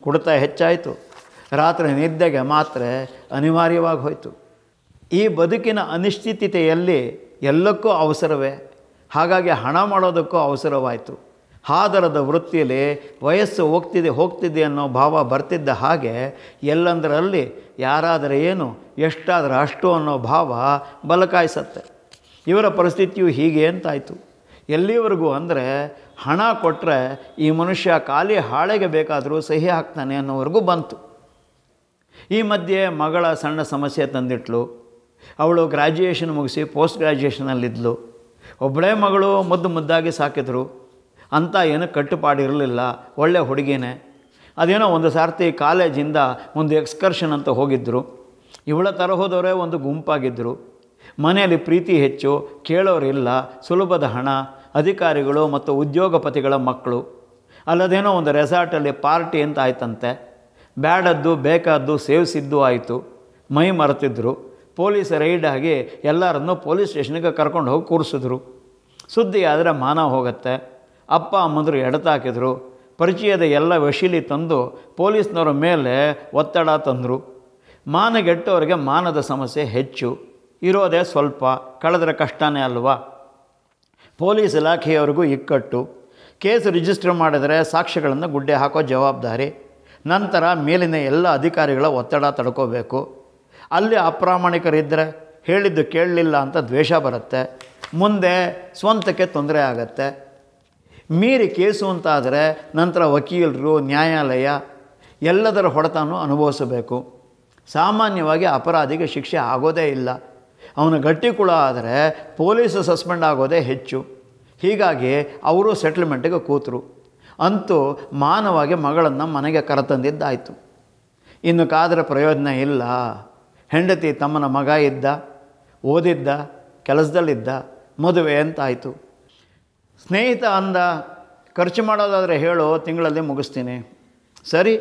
ಕುಡಿತ ಹೆಚ್ಚಾಯಿತು ರಾತ್ರಿ ನಿದ್ದೆಗೆ ಮಾತ್ರ ಅನಿವಾರ್ಯವಾಗಿ ಹೋಯಿತು ಈ ಬದುಕಿನ ಅನಿಶ್ಚಿತತೆಯಲ್ಲಿ ಎಲ್ಲಕ್ಕೂ ಅವಸರವೇ ಹಾಗಾಗಿ ಹಣ ಮಾಡೋದಕ್ಕೂ ಅವಸರವಾಯಿತು ಹಾದರದ ವೃತ್ತಿಯಲ್ಲಿ ವಯಸ್ಸು ಹೋಗ್ತಿದೆ ಹೋಗ್ತಿದೆ ಅನ್ನೋ ಭಾವ ಬರ್ತಿದ್ದ ಹಾಗೆ ಎಲ್ಲಂದರಲ್ಲಿ ಯಾರಾದರೆ ಏನು ಎಷ್ಟಾದರೆ ಅಷ್ಟು ಅನ್ನೋ ಭಾವ ಬಲಕಾಯಿಸತ್ತೆ ಇವರ ಪರಿಸ್ಥಿತಿಯು ಹೀಗೆ ಅಂತಾಯಿತು ಎಲ್ಲಿವರೆಗೂ ಅಂದರೆ ಹಣ ಕೊಟ್ಟರೆ ಈ ಮನುಷ್ಯ ಖಾಲಿ ಹಾಳೆಗೆ ಬೇಕಾದರೂ ಸಹಿ ಹಾಕ್ತಾನೆ ಅನ್ನೋವರೆಗೂ ಬಂತು ಈ ಮಧ್ಯೆ ಮಗಳ ಸಣ್ಣ ಸಮಸ್ಯೆ ತಂದಿಟ್ಲು ಅವಳು ಗ್ರ್ಯಾಜುಯೇಷನ್ ಮುಗಿಸಿ ಪೋಸ್ಟ್ ಗ್ರ್ಯಾಜುಯೇಷನಲ್ಲಿದ್ದಳು ಒಬ್ಬಳೇ ಮಗಳು ಮುದ್ದು ಮುದ್ದಾಗಿ ಸಾಕಿದ್ರು ಅಂಥ ಏನೂ ಕಟ್ಟುಪಾಡಿರಲಿಲ್ಲ ಒಳ್ಳೆ ಹುಡುಗಿನೇ ಅದೇನೋ ಒಂದು ಸಾರ್ತಿ ಕಾಲೇಜಿಂದ ಒಂದು ಎಕ್ಸ್ಕರ್ಷನ್ ಅಂತ ಹೋಗಿದ್ದರು ಇವಳ ಹೋದವರೇ ಒಂದು ಗುಂಪಾಗಿದ್ದರು ಮನೆಯಲ್ಲಿ ಪ್ರೀತಿ ಹೆಚ್ಚು ಕೇಳೋರಿಲ್ಲ ಸುಲಭದ ಹಣ ಅಧಿಕಾರಿಗಳು ಮತ್ತು ಉದ್ಯೋಗಪತಿಗಳ ಮಕ್ಕಳು ಅಲ್ಲದೇನೋ ಒಂದು ರೆಸಾರ್ಟಲ್ಲಿ ಪಾರ್ಟಿ ಅಂತ ಆಯ್ತಂತೆ ಬ್ಯಾಡದ್ದು ಬೇಕಾದ್ದು ಸೇವಿಸಿದ್ದು ಆಯಿತು ಮೈ ಮರೆತಿದ್ದರು ಪೊಲೀಸ್ ರೈಡ್ ಆಗಿ ಎಲ್ಲರನ್ನೂ ಪೊಲೀಸ್ ಸ್ಟೇಷನ್ಗೆ ಕರ್ಕೊಂಡು ಹೋಗಿ ಕೂರಿಸಿದ್ರು ಸುದ್ದಿ ಆದರೆ ಮಾನ ಹೋಗುತ್ತೆ ಅಪ್ಪ ಅಮ್ಮಂದರು ಎಡತಾಕಿದರು ಪರಿಚಯದ ಎಲ್ಲ ವಶೀಲಿ ತಂದು ಪೊಲೀಸ್ನವರ ಮೇಲೆ ಒತ್ತಡ ತಂದರು ಮಾನಗೆಟ್ಟವರಿಗೆ ಮಾನದ ಸಮಸ್ಯೆ ಹೆಚ್ಚು ಇರೋದೇ ಸ್ವಲ್ಪ ಕಳೆದರೆ ಕಷ್ಟನೇ ಅಲ್ವಾ ಪೊಲೀಸ್ ಇಲಾಖೆಯವರಿಗೂ ಇಕ್ಕಟ್ಟು ಕೇಸ್ ರಿಜಿಸ್ಟರ್ ಮಾಡಿದರೆ ಸಾಕ್ಷಿಗಳನ್ನು ಗುಡ್ಡೆ ಹಾಕೋ ಜವಾಬ್ದಾರಿ ನಂತರ ಮೇಲಿನ ಎಲ್ಲ ಅಧಿಕಾರಿಗಳ ಒತ್ತಡ ತಡ್ಕೋಬೇಕು ಅಲ್ಲಿ ಅಪ್ರಾಮಾಣಿಕರಿದ್ದರೆ ಹೇಳಿದ್ದು ಕೇಳಲಿಲ್ಲ ಅಂತ ದ್ವೇಷ ಬರುತ್ತೆ ಮುಂದೆ ಸ್ವಂತಕ್ಕೆ ತೊಂದರೆ ಆಗತ್ತೆ ಮೀರಿ ಕೇಸು ಅಂತಾದರೆ ನಂತರ ವಕೀಲರು ನ್ಯಾಯಾಲಯ ಎಲ್ಲದರ ಹೊಡೆತನೂ ಅನುಭವಿಸಬೇಕು ಸಾಮಾನ್ಯವಾಗಿ ಅಪರಾಧಿಗೆ ಶಿಕ್ಷೆ ಆಗೋದೇ ಇಲ್ಲ ಅವನ ಗಟ್ಟಿಕುಳ ಆದರೆ ಪೊಲೀಸು ಸಸ್ಪೆಂಡ್ ಆಗೋದೇ ಹೆಚ್ಚು ಹೀಗಾಗಿ ಅವರು ಸೆಟ್ಲ್ಮೆಂಟ್ಗೆ ಕೂತರು ಅಂತೂ ಮಾನವಾಗಿ ಮಗಳನ್ನು ಮನೆಗೆ ಕರೆತಂದಿದ್ದಾಯಿತು ಇನ್ನು ಕಾದರೆ ಪ್ರಯೋಜನ ಇಲ್ಲ ಹೆಂಡತಿ ತಮ್ಮನ ಮಗ ಇದ್ದ ಓದಿದ್ದ ಕೆಲಸದಲ್ಲಿದ್ದ ಮದುವೆ ಅಂತಾಯಿತು ಸ್ನೇಹಿತ ಅಂದ ಖರ್ಚು ಮಾಡೋದಾದರೆ ಹೇಳು ತಿಂಗಳಲ್ಲಿ ಮುಗಿಸ್ತೀನಿ ಸರಿ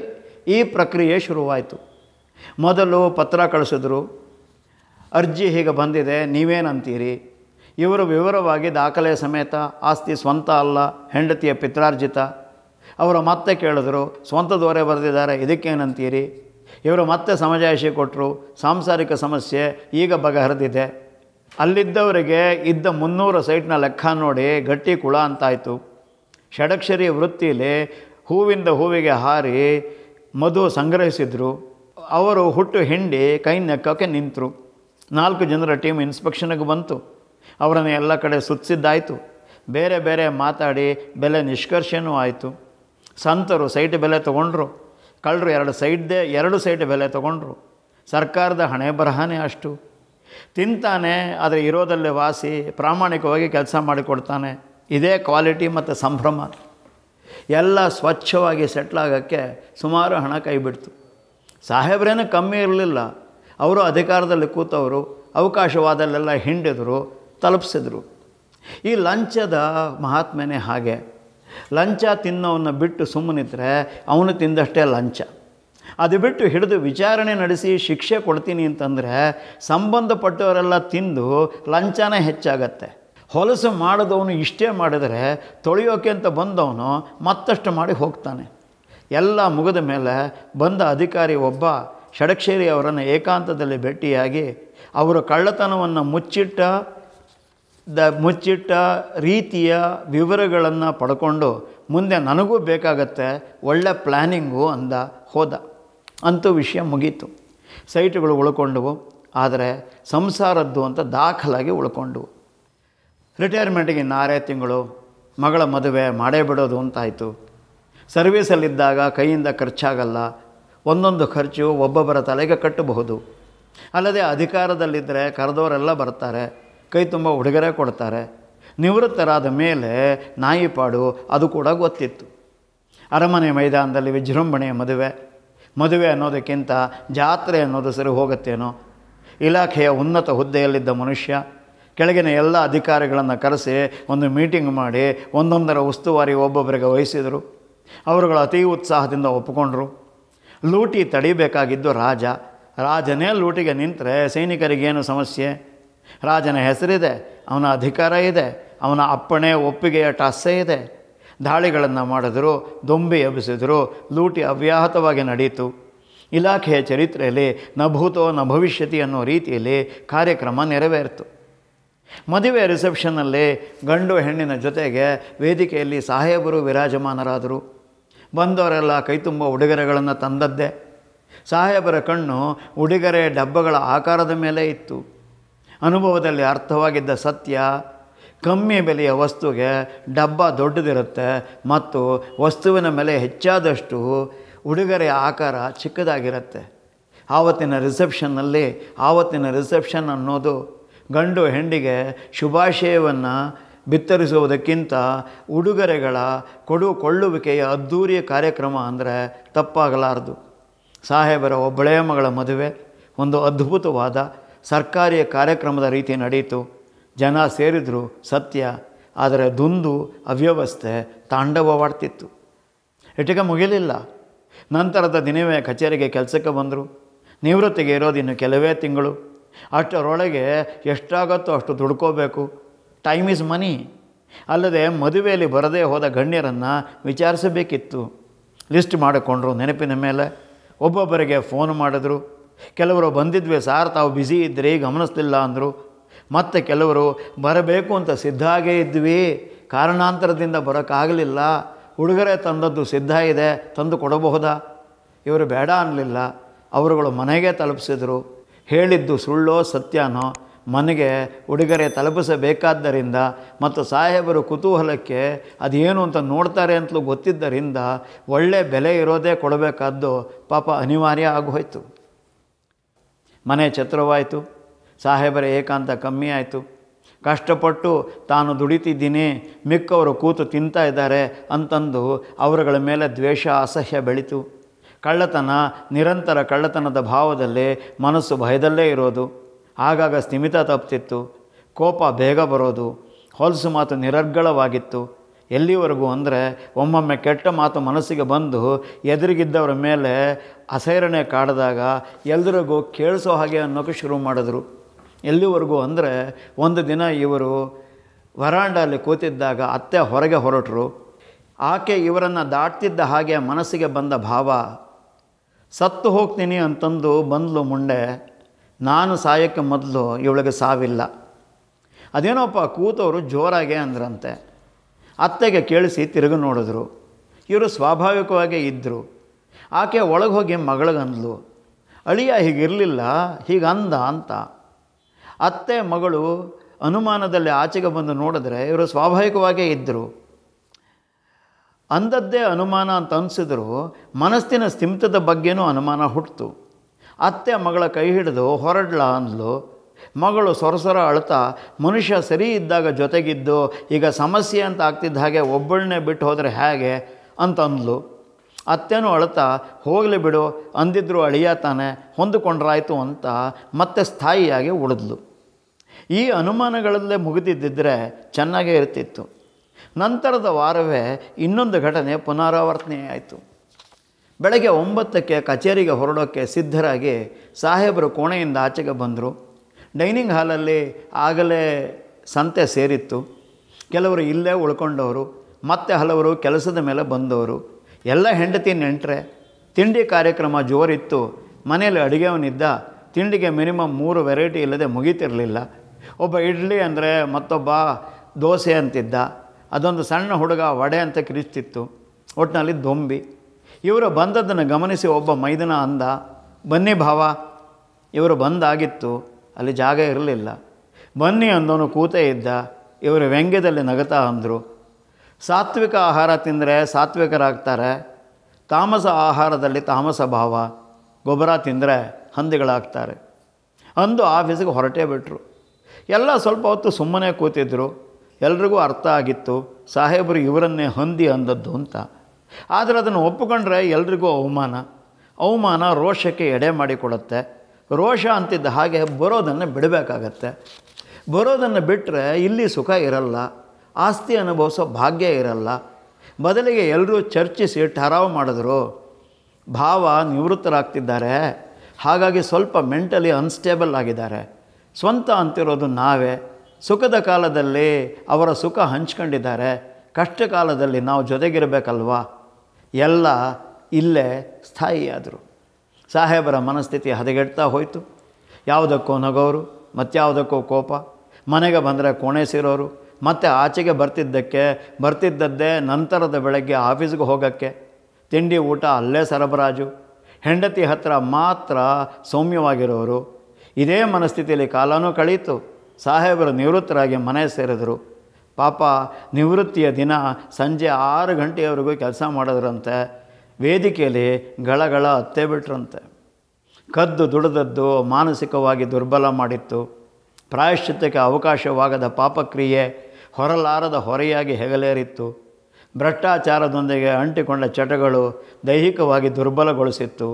ಈ ಪ್ರಕ್ರಿಯೆ ಶುರುವಾಯಿತು ಮೊದಲು ಪತ್ರ ಕಳಿಸಿದ್ರು ಅರ್ಜಿ ಹೀಗೆ ಬಂದಿದೆ ನೀವೇನಂತೀರಿ ಇವರು ವಿವರವಾಗಿ ದಾಖಲೆ ಸಮೇತ ಆಸ್ತಿ ಸ್ವಂತ ಅಲ್ಲ ಹೆಂಡತಿಯ ಪಿತ್ರಾರ್ಜಿತ ಅವರು ಮತ್ತೆ ಕೇಳಿದ್ರು ಸ್ವಂತದವರೇ ಬರೆದಿದ್ದಾರೆ ಇದಕ್ಕೇನಂತೀರಿ ಇವರು ಮತ್ತೆ ಸಮಜಾಯಿಷಿ ಕೊಟ್ಟರು ಸಾಂಸಾರಿಕ ಸಮಸ್ಯೆ ಈಗ ಬಗೆಹರಿದಿದೆ ಅಲ್ಲಿದ್ದವರಿಗೆ ಇದ್ದ ಮುನ್ನೂರು ಸೈಟ್ನ ಲೆಕ್ಕ ನೋಡಿ ಗಟ್ಟಿ ಕುಳ ಅಂತಾಯಿತು ಷಡಕ್ಷರಿ ವೃತ್ತಿಯಲ್ಲಿ ಹೂವಿಂದ ಹೂವಿಗೆ ಹಾರಿ ಮಧು ಸಂಗ್ರಹಿಸಿದರು ಅವರು ಹುಟ್ಟು ಹಿಂಡಿ ಕೈ ನೆಕ್ಕೋಕೆ ನಿಂತರು ನಾಲ್ಕು ಜನರ ಟೀಮ್ ಇನ್ಸ್ಪೆಕ್ಷನ್ಗೆ ಬಂತು ಅವರನ್ನು ಎಲ್ಲ ಕಡೆ ಸುತ್ತಿಸಿದ್ದಾಯಿತು ಬೇರೆ ಬೇರೆ ಮಾತಾಡಿ ಬೆಲೆ ನಿಷ್ಕರ್ಷನೂ ಆಯಿತು ಸಂತರು ಸೈಟ್ ಬೆಲೆ ತೊಗೊಂಡ್ರು ಕಳ್ಳರು ಎರಡು ಸೈಟ್ದೇ ಎರಡು ಸೈಟ್ ಬೆಲೆ ತೊಗೊಂಡ್ರು ಸರ್ಕಾರದ ಹಣೆ ಬರಹನೇ ಅಷ್ಟು ತಿಂತಾನೆ ಆದರೆ ಇರೋದಲ್ಲೇ ವಾಸಿ ಪ್ರಾಮಾಣಿಕವಾಗಿ ಕೆಲಸ ಮಾಡಿಕೊಡ್ತಾನೆ ಇದೇ ಕ್ವಾಲಿಟಿ ಮತ್ತು ಸಂಭ್ರಮ ಎಲ್ಲ ಸ್ವಚ್ಛವಾಗಿ ಸೆಟ್ಲಾಗೋಕ್ಕೆ ಸುಮಾರು ಹಣ ಕೈಬಿಡ್ತು ಸಾಹೇಬ್ರೇನು ಕಮ್ಮಿ ಇರಲಿಲ್ಲ ಅವರು ಅಧಿಕಾರದಲ್ಲಿ ಕೂತವರು ಅವಕಾಶವಾದಲ್ಲೆಲ್ಲ ಹಿಂಡಿದ್ರು ತಲುಪಿಸಿದರು ಈ ಲಂಚದ ಮಹಾತ್ಮೆನೇ ಹಾಗೆ ಲಂಚ ತಿನ್ನೋವನ್ನು ಬಿಟ್ಟು ಸುಮ್ಮನಿದ್ರೆ ಅವನು ತಿಂದಷ್ಟೇ ಲಂಚ ಅದು ಬಿಟ್ಟು ಹಿಡಿದು ವಿಚಾರಣೆ ನಡೆಸಿ ಶಿಕ್ಷೆ ಕೊಡ್ತೀನಿ ಅಂತಂದರೆ ಸಂಬಂಧಪಟ್ಟವರೆಲ್ಲ ತಿಂದು ಲಂಚನೇ ಹೆಚ್ಚಾಗತ್ತೆ ಹೊಲಸು ಮಾಡಿದವನು ಇಷ್ಟೇ ಮಾಡಿದರೆ ತೊಳೆಯೋಕೆ ಅಂತ ಬಂದವನು ಮತ್ತಷ್ಟು ಮಾಡಿ ಹೋಗ್ತಾನೆ ಎಲ್ಲ ಮುಗಿದ ಮೇಲೆ ಬಂದ ಅಧಿಕಾರಿ ಒಬ್ಬ ಷಡಕ್ಷೇರಿ ಅವರನ್ನು ಏಕಾಂತದಲ್ಲಿ ಭೇಟಿಯಾಗಿ ಅವರ ಕಳ್ಳತನವನ್ನು ಮುಚ್ಚಿಟ್ಟ ದ ಮುಚ್ಚಿಟ್ಟ ರೀತಿಯ ವಿವರಗಳನ್ನು ಪಡ್ಕೊಂಡು ಮುಂದೆ ನನಗೂ ಬೇಕಾಗತ್ತೆ ಒಳ್ಳೆ ಪ್ಲ್ಯಾನಿಂಗು ಅಂದ ಹೋದ ಅಂತೂ ವಿಷಯ ಮುಗೀತು ಸೈಟುಗಳು ಉಳ್ಕೊಂಡವು ಆದರೆ ಸಂಸಾರದ್ದು ಅಂತ ದಾಖಲಾಗಿ ಉಳ್ಕೊಂಡವು ರಿಟೈರ್ಮೆಂಟ್ಗೆ ಇನ್ನಾರೇ ತಿಂಗಳು ಮಗಳ ಮದುವೆ ಮಾಡೇ ಬಿಡೋದು ಅಂತಾಯಿತು ಸರ್ವೀಸಲ್ಲಿದ್ದಾಗ ಕೈಯಿಂದ ಖರ್ಚಾಗಲ್ಲ ಒಂದೊಂದು ಖರ್ಚು ಒಬ್ಬೊಬ್ಬರ ತಲೆಗೆ ಕಟ್ಟಬಹುದು ಅಲ್ಲದೆ ಅಧಿಕಾರದಲ್ಲಿದ್ದರೆ ಕರೆದವರೆಲ್ಲ ಬರ್ತಾರೆ ಕೈ ತುಂಬ ಉಡುಗೊರೆ ಕೊಡ್ತಾರೆ ನಿವೃತ್ತರಾದ ಮೇಲೆ ನಾಯಿಪಾಡು ಅದು ಕೂಡ ಗೊತ್ತಿತ್ತು ಅರಮನೆ ಮೈದಾನದಲ್ಲಿ ವಿಜೃಂಭಣೆಯ ಮದುವೆ ಮದುವೆ ಅನ್ನೋದಕ್ಕಿಂತ ಜಾತ್ರೆ ಅನ್ನೋದು ಸರಿ ಹೋಗುತ್ತೇನೋ ಇಲಾಖೆಯ ಉನ್ನತ ಹುದ್ದೆಯಲ್ಲಿದ್ದ ಮನುಷ್ಯ ಕೆಳಗಿನ ಎಲ್ಲ ಅಧಿಕಾರಿಗಳನ್ನು ಕರೆಸಿ ಒಂದು ಮೀಟಿಂಗ್ ಮಾಡಿ ಒಂದೊಂದರ ಉಸ್ತುವಾರಿ ಒಬ್ಬೊಬ್ಬರಿಗೆ ವಹಿಸಿದರು ಅವರುಗಳು ಅತಿ ಉತ್ಸಾಹದಿಂದ ಒಪ್ಪಿಕೊಂಡ್ರು ಲೂಟಿ ತಡಿಬೇಕಾಗಿದ್ದು ರಾಜ ರಾಜನೇ ಲೂಟಿಗೆ ನಿಂತರೆ ಸೈನಿಕರಿಗೇನು ಸಮಸ್ಯೆ ರಾಜನ ಹೆಸರಿದೆ ಅವನ ಅಧಿಕಾರ ಇದೆ ಅವನ ಅಪ್ಪಣೆ ಒಪ್ಪಿಗೆಯ ಟಾಸೆ ಇದೆ ದಾಳಿಗಳನ್ನು ಮಾಡಿದರು ದೊಂಬಿ ಎಬ್ಬಿಸಿದ್ರು ಲೂಟಿ ಅವ್ಯಾಹತವಾಗಿ ನಡೆಯಿತು ಇಲಾಖೆಯ ಚರಿತ್ರೆಯಲ್ಲಿ ನಭೂತೋ ನ ಭವಿಷ್ಯತಿ ಅನ್ನೋ ರೀತಿಯಲ್ಲಿ ಕಾರ್ಯಕ್ರಮ ನೆರವೇರಿತು ಮದುವೆ ರಿಸೆಪ್ಷನ್ನಲ್ಲಿ ಗಂಡು ಹೆಣ್ಣಿನ ಜೊತೆಗೆ ವೇದಿಕೆಯಲ್ಲಿ ಸಾಹೇಬರು ವಿರಾಜಮಾನರಾದರು ಬಂದವರೆಲ್ಲ ಕೈತುಂಬ ಉಡುಗೊರೆಗಳನ್ನು ತಂದದ್ದೇ ಸಾಹೇಬರ ಕಣ್ಣು ಉಡುಗೊರೆ ಡಬ್ಬಗಳ ಆಕಾರದ ಮೇಲೆ ಇತ್ತು ಅನುಭವದಲ್ಲಿ ಅರ್ಥವಾಗಿದ್ದ ಸತ್ಯ ಕಮ್ಮಿ ಬೆಲೆಯ ವಸ್ತುಗೆ ಡಬ್ಬ ದೊಡ್ಡದಿರುತ್ತೆ ಮತ್ತು ವಸ್ತುವಿನ ಮೇಲೆ ಹೆಚ್ಚಾದಷ್ಟು ಉಡುಗೊರೆಯ ಆಕಾರ ಚಿಕ್ಕದಾಗಿರುತ್ತೆ ಆವತ್ತಿನ ರಿಸೆಪ್ಷನ್ನಲ್ಲಿ ಆವತ್ತಿನ ರಿಸೆಪ್ಷನ್ ಅನ್ನೋದು ಗಂಡು ಹೆಂಡಿಗೆ ಶುಭಾಶಯವನ್ನು ಬಿತ್ತರಿಸುವುದಕ್ಕಿಂತ ಉಡುಗೊರೆಗಳ ಕೊಡುಕೊಳ್ಳುವಿಕೆಯ ಅದ್ಧೂರಿಯ ಕಾರ್ಯಕ್ರಮ ಅಂದರೆ ತಪ್ಪಾಗಲಾರದು ಸಾಹೇಬರ ಒಬ್ಬಳೆಯ ಮಗಳ ಮದುವೆ ಒಂದು ಅದ್ಭುತವಾದ ಸರ್ಕಾರಿಯ ಕಾರ್ಯಕ್ರಮದ ರೀತಿ ನಡೆಯಿತು ಜನ ಸೇರಿದ್ರು ಸತ್ಯ ಆದರೆ ದುಂದು ಅವ್ಯವಸ್ಥೆ ತಾಂಡವವಾಡ್ತಿತ್ತು ಇಟಿಕ ಮುಗಿಲಿಲ್ಲ ನಂತರದ ದಿನವೇ ಕಚೇರಿಗೆ ಕೆಲಸಕ್ಕೆ ಬಂದರು ನಿವೃತ್ತಿಗೆ ಇರೋದಿನ್ನು ಕೆಲವೇ ತಿಂಗಳು ಅಷ್ಟರೊಳಗೆ ಎಷ್ಟಾಗತ್ತೋ ಅಷ್ಟು ದುಡ್ಕೋಬೇಕು ಟೈಮ್ ಈಸ್ ಮನಿ ಅಲ್ಲದೆ ಮದುವೆಯಲ್ಲಿ ಬರದೇ ಹೋದ ಗಣ್ಯರನ್ನು ವಿಚಾರಿಸಬೇಕಿತ್ತು ಲಿಸ್ಟ್ ಮಾಡಿಕೊಂಡ್ರು ನೆನಪಿನ ಮೇಲೆ ಒಬ್ಬೊಬ್ಬರಿಗೆ ಫೋನ್ ಮಾಡಿದ್ರು ಕೆಲವರು ಬಂದಿದ್ವಿ ಸಾರ್ ತಾವು ಬ್ಯುಸಿ ಇದ್ದರೆ ಗಮನಿಸ್ಲಿಲ್ಲ ಅಂದರು ಮತ್ತು ಕೆಲವರು ಬರಬೇಕು ಅಂತ ಸಿದ್ಧಾಗೇ ಇದ್ವಿ ಕಾರಣಾಂತರದಿಂದ ಬರೋಕ್ಕಾಗಲಿಲ್ಲ ಉಡುಗೊರೆ ತಂದದ್ದು ಸಿದ್ಧ ಇದೆ ತಂದು ಕೊಡಬಹುದಾ ಇವರು ಬೇಡ ಅನ್ನಲಿಲ್ಲ ಅವರುಗಳು ಮನೆಗೆ ತಲುಪಿಸಿದರು ಹೇಳಿದ್ದು ಸುಳ್ಳೋ ಸತ್ಯನೋ ಮನೆಗೆ ಉಡುಗೊರೆ ತಲುಪಿಸಬೇಕಾದ್ದರಿಂದ ಮತ್ತು ಸಾಹೇಬರು ಕುತೂಹಲಕ್ಕೆ ಅದೇನು ಅಂತ ನೋಡ್ತಾರೆ ಅಂತಲೂ ಗೊತ್ತಿದ್ದರಿಂದ ಒಳ್ಳೆ ಬೆಲೆ ಇರೋದೇ ಕೊಡಬೇಕಾದ್ದು ಪಾಪ ಅನಿವಾರ್ಯ ಆಗೋಯ್ತು ಮನೆ ಛತ್ರವಾಯಿತು ಸಾಹೇಬರ ಏಕಾಂತ ಕಮ್ಮಿ ಆಯಿತು ಕಷ್ಟಪಟ್ಟು ತಾನು ದುಡಿತಿದ್ದೀನಿ ಮಿಕ್ಕವರು ಕೂತು ತಿಂತಾ ಇದ್ದಾರೆ ಅಂತಂದು ಅವರುಗಳ ಮೇಲೆ ದ್ವೇಷ ಅಸಹ್ಯ ಬೆಳೀತು ಕಳ್ಳತನ ನಿರಂತರ ಕಳ್ಳತನದ ಭಾವದಲ್ಲಿ ಮನಸ್ಸು ಭಯದಲ್ಲೇ ಇರೋದು ಆಗಾಗ ಸ್ಥಿಮಿತ ತಪ್ತಿತ್ತು ಕೋಪ ಬೇಗ ಬರೋದು ಹೊಲಸು ಮಾತು ನಿರರ್ಗಳವಾಗಿತ್ತು ಎಲ್ಲಿವರೆಗೂ ಅಂದರೆ ಒಮ್ಮೊಮ್ಮೆ ಕೆಟ್ಟ ಮಾತು ಮನಸ್ಸಿಗೆ ಬಂದು ಎದುರಿಗಿದ್ದವರ ಮೇಲೆ ಅಸೈರಣೆ ಕಾಡಿದಾಗ ಎಲ್ಲರಿಗೂ ಕೇಳಿಸೋ ಹಾಗೆ ಅನ್ನೋಕ್ಕೆ ಶುರು ಮಾಡಿದ್ರು ಎಲ್ಲಿವರೆಗೂ ಅಂದರೆ ಒಂದು ದಿನ ಇವರು ವರಾಂಡಲ್ಲಿ ಕೂತಿದ್ದಾಗ ಅತ್ತೆ ಹೊರಗೆ ಹೊರಟರು ಆಕೆ ಇವರನ್ನು ದಾಟ್ತಿದ್ದ ಹಾಗೆ ಮನಸ್ಸಿಗೆ ಬಂದ ಭಾವ ಸತ್ತು ಹೋಗ್ತೀನಿ ಅಂತಂದು ಬಂದಲು ಮುಂಡೆ ನಾನು ಸಾಯೋಕ್ಕೆ ಮೊದಲು ಇವಳಿಗೆ ಸಾವಿಲ್ಲ ಅದೇನೋಪ್ಪ ಕೂತವರು ಜೋರಾಗೆ ಅಂದ್ರಂತೆ ಅತ್ತೆಗೆ ಕೇಳಿಸಿ ತಿರುಗಿ ನೋಡಿದ್ರು ಇವರು ಸ್ವಾಭಾವಿಕವಾಗೇ ಇದ್ದರು ಆಕೆ ಒಳಗೆ ಹೋಗಿ ಮಗಳಿಗಂದ್ಲು ಅಳಿಯ ಹೀಗಿರಲಿಲ್ಲ ಹೀಗಂದ ಅಂತ ಅತ್ತೆ ಮಗಳು ಅನುಮಾನದಲ್ಲಿ ಆಚೆಗೆ ಬಂದು ನೋಡಿದ್ರೆ ಇವರು ಸ್ವಾಭಾವಿಕವಾಗೇ ಇದ್ದರು ಅಂದದ್ದೇ ಅನುಮಾನ ಅಂತ ಅನಿಸಿದ್ರು ಮನಸ್ಸಿನ ಸ್ಥಿಮಿತದ ಬಗ್ಗೆನೂ ಅನುಮಾನ ಹುಟ್ಟಿತು ಅತ್ತೆ ಮಗಳ ಕೈ ಹಿಡಿದು ಹೊರಡ್ಲ ಅಂದ್ಲು ಮಗಳು ಸೊರ ಅಳ್ತಾ ಮನುಷ್ಯ ಸರಿ ಇದ್ದಾಗ ಜೊತೆಗಿದ್ದು ಈಗ ಸಮಸ್ಯೆ ಅಂತ ಆಗ್ತಿದ್ದ ಹಾಗೆ ಒಬ್ಬಳನ್ನೇ ಬಿಟ್ಟು ಹೋದರೆ ಹೇಗೆ ಅಂತ ಅಂದ್ಲು ಅತ್ತೆನೂ ಅಳ್ತಾ ಹೋಗಲಿ ಬಿಡು ಅಂದಿದ್ರು ಅಳಿಯ ತಾನೆ ಹೊಂದಿಕೊಂಡ್ರಾಯ್ತು ಅಂತ ಮತ್ತೆ ಸ್ಥಾಯಿಯಾಗಿ ಉಳಿದ್ಲು ಈ ಅನುಮಾನಗಳಲ್ಲೇ ಮುಗಿದಿದ್ದರೆ ಚೆನ್ನಾಗೇ ಇರ್ತಿತ್ತು ನಂತರದ ವಾರವೇ ಇನ್ನೊಂದು ಘಟನೆ ಪುನರಾವರ್ತನೆಯಾಯಿತು ಬೆಳಗ್ಗೆ ಒಂಬತ್ತಕ್ಕೆ ಕಚೇರಿಗೆ ಹೊರಡೋಕ್ಕೆ ಸಿದ್ಧರಾಗಿ ಸಾಹೇಬರು ಕೋಣೆಯಿಂದ ಆಚೆಗೆ ಬಂದರು ಡೈನಿಂಗ್ ಹಾಲಲ್ಲಿ ಆಗಲೇ ಸಂತೆ ಸೇರಿತ್ತು ಕೆಲವರು ಇಲ್ಲೇ ಉಳ್ಕೊಂಡವರು ಮತ್ತೆ ಹಲವರು ಕೆಲಸದ ಮೇಲೆ ಬಂದವರು ಎಲ್ಲ ಹೆಂಡತಿ ನೆಂಟ್ರೆ ತಿಂಡಿ ಕಾರ್ಯಕ್ರಮ ಜೋರಿತ್ತು ಮನೆಯಲ್ಲಿ ಅಡುಗೆವನಿದ್ದ ತಿಂಡಿಗೆ ಮಿನಿಮಮ್ ಮೂರು ವೆರೈಟಿ ಇಲ್ಲದೆ ಮುಗೀತಿರಲಿಲ್ಲ ಒಬ್ಬ ಇಡ್ಲಿ ಅಂದರೆ ಮತ್ತೊಬ್ಬ ದೋಸೆ ಅಂತಿದ್ದ ಅದೊಂದು ಸಣ್ಣ ಹುಡುಗ ವಡೆ ಅಂತ ಕಿರಿಸ್ತಿತ್ತು ಒಟ್ಟಿನಲ್ಲಿ ದೊಂಬಿ ಇವರು ಬಂದದ್ದನ್ನು ಗಮನಿಸಿ ಒಬ್ಬ ಮೈದನ ಅಂದ ಬನ್ನಿ ಭಾವ ಇವರು ಬಂದಾಗಿತ್ತು ಅಲ್ಲಿ ಜಾಗ ಇರಲಿಲ್ಲ ಬನ್ನಿ ಅಂದವನು ಕೂತೇ ಇದ್ದ ಇವರು ವ್ಯಂಗ್ಯದಲ್ಲಿ ನಗತಾ ಅಂದರು ಸಾತ್ವಿಕ ಆಹಾರ ತಿಂದರೆ ಸಾತ್ವಿಕರಾಗ್ತಾರೆ ತಾಮಸ ಆಹಾರದಲ್ಲಿ ತಾಮಸ ಭಾವ ಗೊಬ್ಬರ ತಿಂದರೆ ಹಂದಿಗಳಾಗ್ತಾರೆ ಅಂದು ಆಫೀಸಿಗೆ ಹೊರಟೇ ಬಿಟ್ಟರು ಎಲ್ಲ ಸ್ವಲ್ಪ ಹೊತ್ತು ಸುಮ್ಮನೆ ಕೂತಿದ್ದರು ಎಲ್ರಿಗೂ ಅರ್ಥ ಆಗಿತ್ತು ಸಾಹೇಬರು ಇವರನ್ನೇ ಹೊಂದಿ ಅಂದದ್ದು ಅಂತ ಆದರೆ ಅದನ್ನು ಒಪ್ಪಿಕೊಂಡ್ರೆ ಎಲ್ರಿಗೂ ಅವಮಾನ ಅವಮಾನ ರೋಷಕ್ಕೆ ಎಡೆ ಮಾಡಿಕೊಡುತ್ತೆ ರೋಷ ಅಂತಿದ್ದ ಹಾಗೆ ಬರೋದನ್ನು ಬಿಡಬೇಕಾಗತ್ತೆ ಬರೋದನ್ನು ಬಿಟ್ಟರೆ ಇಲ್ಲಿ ಸುಖ ಇರಲ್ಲ ಆಸ್ತಿ ಅನುಭವಿಸೋ ಭಾಗ್ಯ ಇರಲ್ಲ ಬದಲಿಗೆ ಎಲ್ಲರೂ ಚರ್ಚಿಸಿ ಠರಾವ್ ಮಾಡಿದ್ರು ಭಾವ ನಿವೃತ್ತರಾಗ್ತಿದ್ದಾರೆ ಹಾಗಾಗಿ ಸ್ವಲ್ಪ ಮೆಂಟಲಿ ಅನ್ಸ್ಟೇಬಲ್ ಆಗಿದ್ದಾರೆ ಸ್ವಂತ ಅಂತಿರೋದು ನಾವೇ ಸುಖದ ಕಾಲದಲ್ಲಿ ಅವರ ಸುಖ ಹಂಚ್ಕೊಂಡಿದ್ದಾರೆ ಕಷ್ಟ ಕಾಲದಲ್ಲಿ ನಾವು ಜೊತೆಗಿರಬೇಕಲ್ವಾ ಎಲ್ಲ ಇಲ್ಲೇ ಸ್ಥಾಯಿಯಾದರು ಸಾಹೇಬರ ಮನಸ್ಥಿತಿ ಹದಗೆಡ್ತಾ ಹೋಯಿತು ಯಾವುದಕ್ಕೂ ನಗೋರು ಮತ್ತಾವುದಕ್ಕೋ ಕೋಪ ಮನೆಗೆ ಬಂದರೆ ಕೋಣೆ ಸೇರೋರು ಮತ್ತು ಆಚೆಗೆ ಬರ್ತಿದ್ದಕ್ಕೆ ಬರ್ತಿದ್ದದ್ದೇ ನಂತರದ ಬೆಳಗ್ಗೆ ಆಫೀಸ್ಗೆ ಹೋಗೋಕ್ಕೆ ತಿಂಡಿ ಊಟ ಅಲ್ಲೇ ಸರಬರಾಜು ಹೆಂಡತಿ ಹತ್ರ ಮಾತ್ರ ಸೌಮ್ಯವಾಗಿರೋರು ಇದೇ ಮನಸ್ಥಿತಿಯಲ್ಲಿ ಕಾಲನೂ ಕಳೀತು ಸಾಹೇಬರು ನಿವೃತ್ತರಾಗಿ ಮನೆ ಸೇರಿದರು ಪಾಪ ನಿವೃತ್ತಿಯ ದಿನ ಸಂಜೆ ಆರು ಗಂಟೆಯವರೆಗೂ ಕೆಲಸ ಮಾಡಿದ್ರಂತೆ ವೇದಿಕೆಯಲ್ಲಿ ಗಳಗಳ ಹತ್ತೆ ಬಿಟ್ರಂತೆ ಕದ್ದು ದುಡಿದದ್ದು ಮಾನಸಿಕವಾಗಿ ದುರ್ಬಲ ಮಾಡಿತ್ತು ಪ್ರಾಯಶ್ಚಿತ್ತಕ್ಕೆ ಅವಕಾಶವಾಗದ ಪಾಪಕ್ರಿಯೆ ಹೊರಲಾರದ ಹೊರೆಯಾಗಿ ಹೆಗಲೇರಿತ್ತು ಭ್ರಷ್ಟಾಚಾರದೊಂದಿಗೆ ಅಂಟಿಕೊಂಡ ಚಟಗಳು ದೈಹಿಕವಾಗಿ ದುರ್ಬಲಗೊಳಿಸಿತ್ತು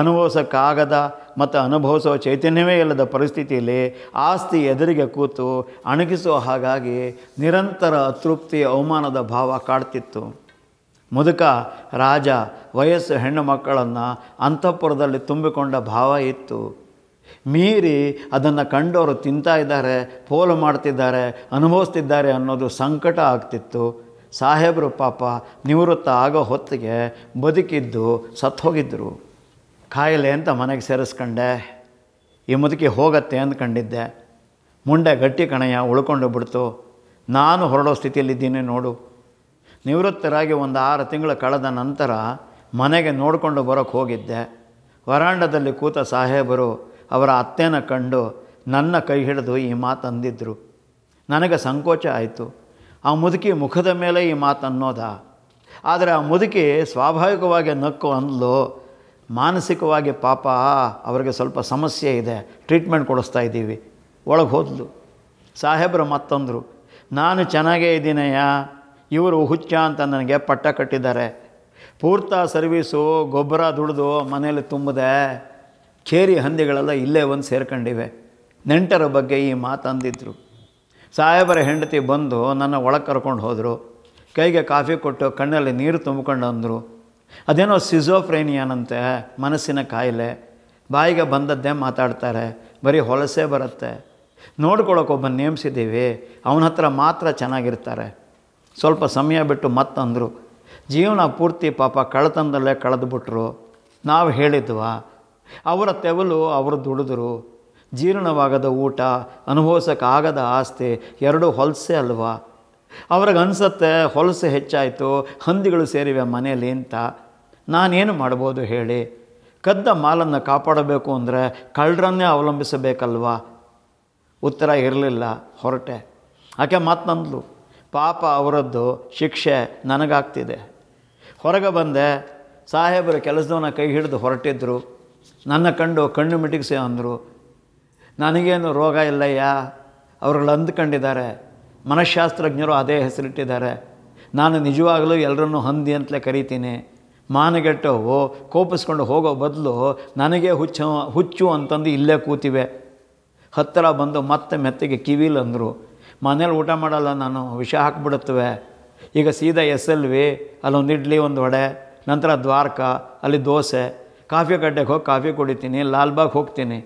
ಅನುಭವಿಸೋಕ್ಕಾಗದ ಮತ್ತು ಅನುಭವಿಸೋ ಚೈತನ್ಯವೇ ಇಲ್ಲದ ಪರಿಸ್ಥಿತಿಯಲ್ಲಿ ಆಸ್ತಿ ಎದುರಿಗೆ ಕೂತು ಅಣಗಿಸುವ ಹಾಗಾಗಿ ನಿರಂತರ ಅತೃಪ್ತಿ ಅವಮಾನದ ಭಾವ ಕಾಡ್ತಿತ್ತು ಮುದುಕ ರಾಜ ವಯಸ್ಸು ಹೆಣ್ಣು ಮಕ್ಕಳನ್ನು ಅಂತಃಪುರದಲ್ಲಿ ತುಂಬಿಕೊಂಡ ಭಾವ ಇತ್ತು ಮೀರಿ ಅದನ್ನು ಕಂಡವರು ತಿಂತಾ ಇದ್ದಾರೆ ಪೋಲು ಮಾಡ್ತಿದ್ದಾರೆ ಅನುಭವಿಸ್ತಿದ್ದಾರೆ ಅನ್ನೋದು ಸಂಕಟ ಆಗ್ತಿತ್ತು ಸಾಹೇಬರು ಪಾಪ ನಿವೃತ್ತ ಆಗೋ ಹೊತ್ತಿಗೆ ಬದುಕಿದ್ದು ಸತ್ತೋಗಿದ್ದರು ಕಾಯಿಲೆ ಅಂತ ಮನೆಗೆ ಸೇರಿಸ್ಕೊಂಡೆ ಈ ಮುದುಕಿ ಹೋಗತ್ತೆ ಅಂದ್ಕೊಂಡಿದ್ದೆ ಮುಂಡೆ ಗಟ್ಟಿ ಕಣಯ್ಯ ಉಳ್ಕೊಂಡು ಬಿಡ್ತು ನಾನು ಹೊರಡೋ ಸ್ಥಿತಿಯಲ್ಲಿದ್ದೀನಿ ನೋಡು ನಿವೃತ್ತರಾಗಿ ಒಂದು ಆರು ತಿಂಗಳು ಕಳೆದ ನಂತರ ಮನೆಗೆ ನೋಡಿಕೊಂಡು ಬರೋಕ್ಕೆ ಹೋಗಿದ್ದೆ ವರಾಂಡದಲ್ಲಿ ಕೂತ ಸಾಹೇಬರು ಅವರ ಅತ್ತೆನ ಕಂಡು ನನ್ನ ಕೈ ಹಿಡಿದು ಈ ಮಾತು ಮಾತಂದಿದ್ದರು ನನಗೆ ಸಂಕೋಚ ಆಯಿತು ಆ ಮುದುಕಿ ಮುಖದ ಮೇಲೆ ಈ ಮಾತು ಅನ್ನೋದ ಆದರೆ ಆ ಮುದುಕಿ ಸ್ವಾಭಾವಿಕವಾಗಿ ನಕ್ಕು ಅಂದಲು ಮಾನಸಿಕವಾಗಿ ಪಾಪ ಅವರಿಗೆ ಸ್ವಲ್ಪ ಸಮಸ್ಯೆ ಇದೆ ಟ್ರೀಟ್ಮೆಂಟ್ ಕೊಡಿಸ್ತಾ ಇದ್ದೀವಿ ಒಳಗೆ ಹೋದ್ಲು ಸಾಹೇಬ್ರು ಮತ್ತಂದರು ನಾನು ಚೆನ್ನಾಗೇ ಇದ್ದೀನಯ್ಯ ಇವರು ಹುಚ್ಚ ಅಂತ ನನಗೆ ಪಟ್ಟ ಕಟ್ಟಿದ್ದಾರೆ ಪೂರ್ತ ಸರ್ವೀಸು ಗೊಬ್ಬರ ದುಡಿದು ಮನೇಲಿ ತುಂಬಿದೆ ಕೇರಿ ಹಂದಿಗಳೆಲ್ಲ ಇಲ್ಲೇ ಒಂದು ಸೇರ್ಕೊಂಡಿವೆ ನೆಂಟರ ಬಗ್ಗೆ ಈ ಮಾತಂದಿದ್ರು ಸಾಹೇಬರ ಹೆಂಡತಿ ಬಂದು ನನ್ನ ಒಳಗೆ ಕರ್ಕೊಂಡು ಹೋದರು ಕೈಗೆ ಕಾಫಿ ಕೊಟ್ಟು ಕಣ್ಣಲ್ಲಿ ನೀರು ತುಂಬ್ಕೊಂಡು ಅಂದರು ಅದೇನೋ ಸಿಝೋಫ್ರೇನಿಯಾನಂತೆ ಮನಸ್ಸಿನ ಕಾಯಿಲೆ ಬಾಯಿಗೆ ಬಂದದ್ದೇ ಮಾತಾಡ್ತಾರೆ ಬರೀ ಹೊಲಸೆ ಬರುತ್ತೆ ಒಬ್ಬ ನೇಮಿಸಿದ್ದೀವಿ ಅವನ ಹತ್ರ ಮಾತ್ರ ಚೆನ್ನಾಗಿರ್ತಾರೆ ಸ್ವಲ್ಪ ಸಮಯ ಬಿಟ್ಟು ಮತ್ತಂದರು ಜೀವನ ಪೂರ್ತಿ ಪಾಪ ಕಳೆದು ಕಳೆದುಬಿಟ್ರು ನಾವು ಹೇಳಿದ್ವಾ ಅವರ ತೆವಲು ಅವರು ದುಡಿದ್ರು ಜೀರ್ಣವಾಗದ ಊಟ ಅನುಭವಿಸೋಕ್ಕಾಗದ ಆಸ್ತಿ ಎರಡೂ ಹೊಲಸೆ ಅಲ್ವಾ ಅವ್ರಿಗೆ ಅನಿಸತ್ತೆ ಹೊಲಸೆ ಹೆಚ್ಚಾಯಿತು ಹಂದಿಗಳು ಸೇರಿವೆ ಮನೆಯಲ್ಲಿ ಅಂತ ನಾನೇನು ಮಾಡ್ಬೋದು ಹೇಳಿ ಕದ್ದ ಮಾಲನ್ನು ಕಾಪಾಡಬೇಕು ಅಂದರೆ ಕಳ್ಳರನ್ನೇ ಅವಲಂಬಿಸಬೇಕಲ್ವಾ ಉತ್ತರ ಇರಲಿಲ್ಲ ಹೊರಟೆ ಆಕೆ ಮಾತನಂದ್ಲು ಪಾಪ ಅವರದ್ದು ಶಿಕ್ಷೆ ನನಗಾಗ್ತಿದೆ ಹೊರಗೆ ಬಂದೆ ಸಾಹೇಬರು ಕೆಲಸದವನ್ನ ಕೈ ಹಿಡಿದು ಹೊರಟಿದ್ರು ನನ್ನ ಕಂಡು ಕಣ್ಣು ಮಿಟಿಗಿಸಿ ಅಂದರು ನನಗೇನು ರೋಗ ಇಲ್ಲಯ್ಯ ಅವರುಗಳು ಅಂದ್ಕೊಂಡಿದ್ದಾರೆ ಮನಃಶಾಸ್ತ್ರಜ್ಞರು ಅದೇ ಹೆಸರಿಟ್ಟಿದ್ದಾರೆ ನಾನು ನಿಜವಾಗಲೂ ಎಲ್ಲರನ್ನೂ ಹಂದಿ ಅಂತಲೇ ಕರಿತೀನಿ ಮಾನಗೆಟ್ಟವು ಕೋಪಿಸ್ಕೊಂಡು ಹೋಗೋ ಬದಲು ನನಗೆ ಹುಚ್ಚ ಹುಚ್ಚು ಅಂತಂದು ಇಲ್ಲೇ ಕೂತಿವೆ ಹತ್ತಿರ ಬಂದು ಮತ್ತೆ ಮೆತ್ತಿಗೆ ಕಿವಿಲ್ ಅಂದರು ಮನೇಲಿ ಊಟ ಮಾಡಲ್ಲ ನಾನು ವಿಷ ಹಾಕ್ಬಿಡುತ್ತವೆ ಈಗ ಸೀದಾ ಎಸ್ ಎಲ್ ವಿ ಅಲ್ಲೊಂದು ಇಡ್ಲಿ ಒಂದು ವಡೆ ನಂತರ ದ್ವಾರಕ ಅಲ್ಲಿ ದೋಸೆ ಕಾಫಿ ಗಡ್ಡೆಗೆ ಹೋಗಿ ಕಾಫಿ ಕುಡಿತೀನಿ ಲಾಲ್ಬಾಗ್ ಹೋಗ್ತೀನಿ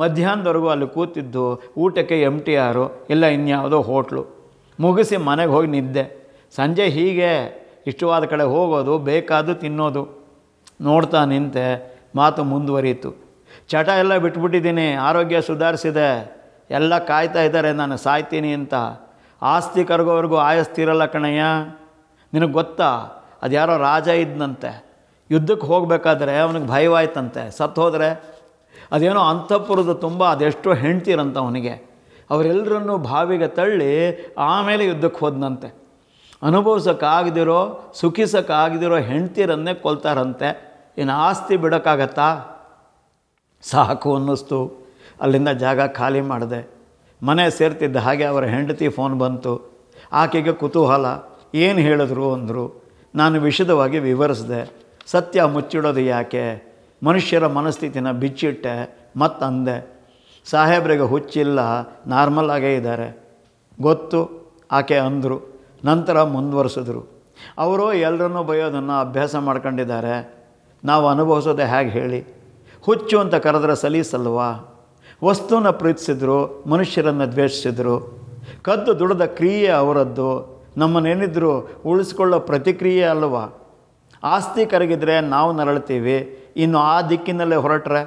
ಮಧ್ಯಾಹ್ನದವರೆಗೂ ಅಲ್ಲಿ ಕೂತಿದ್ದು ಊಟಕ್ಕೆ ಎಮ್ ಟಿ ಆರು ಇಲ್ಲ ಇನ್ಯಾವುದೋ ಹೋಟ್ಲು ಮುಗಿಸಿ ಮನೆಗೆ ಹೋಗಿ ನಿದ್ದೆ ಸಂಜೆ ಹೀಗೆ ಇಷ್ಟವಾದ ಕಡೆ ಹೋಗೋದು ಬೇಕಾದ ತಿನ್ನೋದು ನೋಡ್ತಾ ನಿಂತೆ ಮಾತು ಮುಂದುವರಿಯಿತು ಚಟ ಎಲ್ಲ ಬಿಟ್ಬಿಟ್ಟಿದ್ದೀನಿ ಆರೋಗ್ಯ ಸುಧಾರಿಸಿದೆ ಎಲ್ಲ ಕಾಯ್ತಾ ಇದ್ದಾರೆ ನಾನು ಸಾಯ್ತೀನಿ ಅಂತ ಆಸ್ತಿ ಕರಗೋವರೆಗೂ ಆಯಸ್ತಿರಲ್ಲ ಕಣಯ್ಯ ನಿನಗೆ ಗೊತ್ತಾ ಅದು ಯಾರೋ ರಾಜ ಇದ್ದಂತೆ ಯುದ್ಧಕ್ಕೆ ಹೋಗಬೇಕಾದ್ರೆ ಅವನಿಗೆ ಭಯವಾಯ್ತಂತೆ ಸತ್ತು ಹೋದರೆ ಅದೇನೋ ಅಂತಃಪುರದ ತುಂಬ ಅದೆಷ್ಟೋ ಹೆಣ್ತಿರಂತ ಅವನಿಗೆ ಅವರೆಲ್ಲರನ್ನೂ ಬಾವಿಗೆ ತಳ್ಳಿ ಆಮೇಲೆ ಯುದ್ಧಕ್ಕೆ ಹೋದನಂತೆ ಅನುಭವಿಸೋಕ್ಕಾಗದಿರೋ ಸುಖಿಸೋಕ್ಕಾಗದಿರೋ ಹೆಂಡ್ತಿರನ್ನೇ ಕೊಲ್ತಾರಂತೆ ಇನ್ನು ಆಸ್ತಿ ಬಿಡೋಕ್ಕಾಗತ್ತಾ ಸಾಕು ಅನ್ನಿಸ್ತು ಅಲ್ಲಿಂದ ಜಾಗ ಖಾಲಿ ಮಾಡಿದೆ ಮನೆ ಸೇರ್ತಿದ್ದ ಹಾಗೆ ಅವರ ಹೆಂಡತಿ ಫೋನ್ ಬಂತು ಆಕೆಗೆ ಕುತೂಹಲ ಏನು ಹೇಳಿದ್ರು ಅಂದರು ನಾನು ವಿಷದವಾಗಿ ವಿವರಿಸಿದೆ ಸತ್ಯ ಮುಚ್ಚಿಡೋದು ಯಾಕೆ ಮನುಷ್ಯರ ಮನಸ್ಥಿತಿನ ಬಿಚ್ಚಿಟ್ಟೆ ಅಂದೆ ಸಾಹೇಬ್ರಿಗೆ ಹುಚ್ಚಿಲ್ಲ ನಾರ್ಮಲ್ ಆಗೇ ಇದ್ದಾರೆ ಗೊತ್ತು ಆಕೆ ಅಂದರು ನಂತರ ಮುಂದುವರೆಸಿದ್ರು ಅವರು ಎಲ್ಲರನ್ನೂ ಬೈಯೋದನ್ನು ಅಭ್ಯಾಸ ಮಾಡ್ಕೊಂಡಿದ್ದಾರೆ ನಾವು ಅನುಭವಿಸೋದೆ ಹೇಗೆ ಹೇಳಿ ಹುಚ್ಚು ಅಂತ ಕರೆದ್ರೆ ಸಲೀಸಲ್ವಾ ವಸ್ತುನ ಪ್ರೀತಿಸಿದ್ರು ಮನುಷ್ಯರನ್ನು ದ್ವೇಷಿಸಿದ್ರು ಕದ್ದು ದುಡದ ಕ್ರಿಯೆ ಅವರದ್ದು ನಮ್ಮನ್ನೇನಿದ್ರು ಉಳಿಸ್ಕೊಳ್ಳೋ ಪ್ರತಿಕ್ರಿಯೆ ಅಲ್ವಾ ಆಸ್ತಿ ಕರಗಿದರೆ ನಾವು ನರಳ್ತೀವಿ ಇನ್ನು ಆ ದಿಕ್ಕಿನಲ್ಲೇ ಹೊರಟ್ರೆ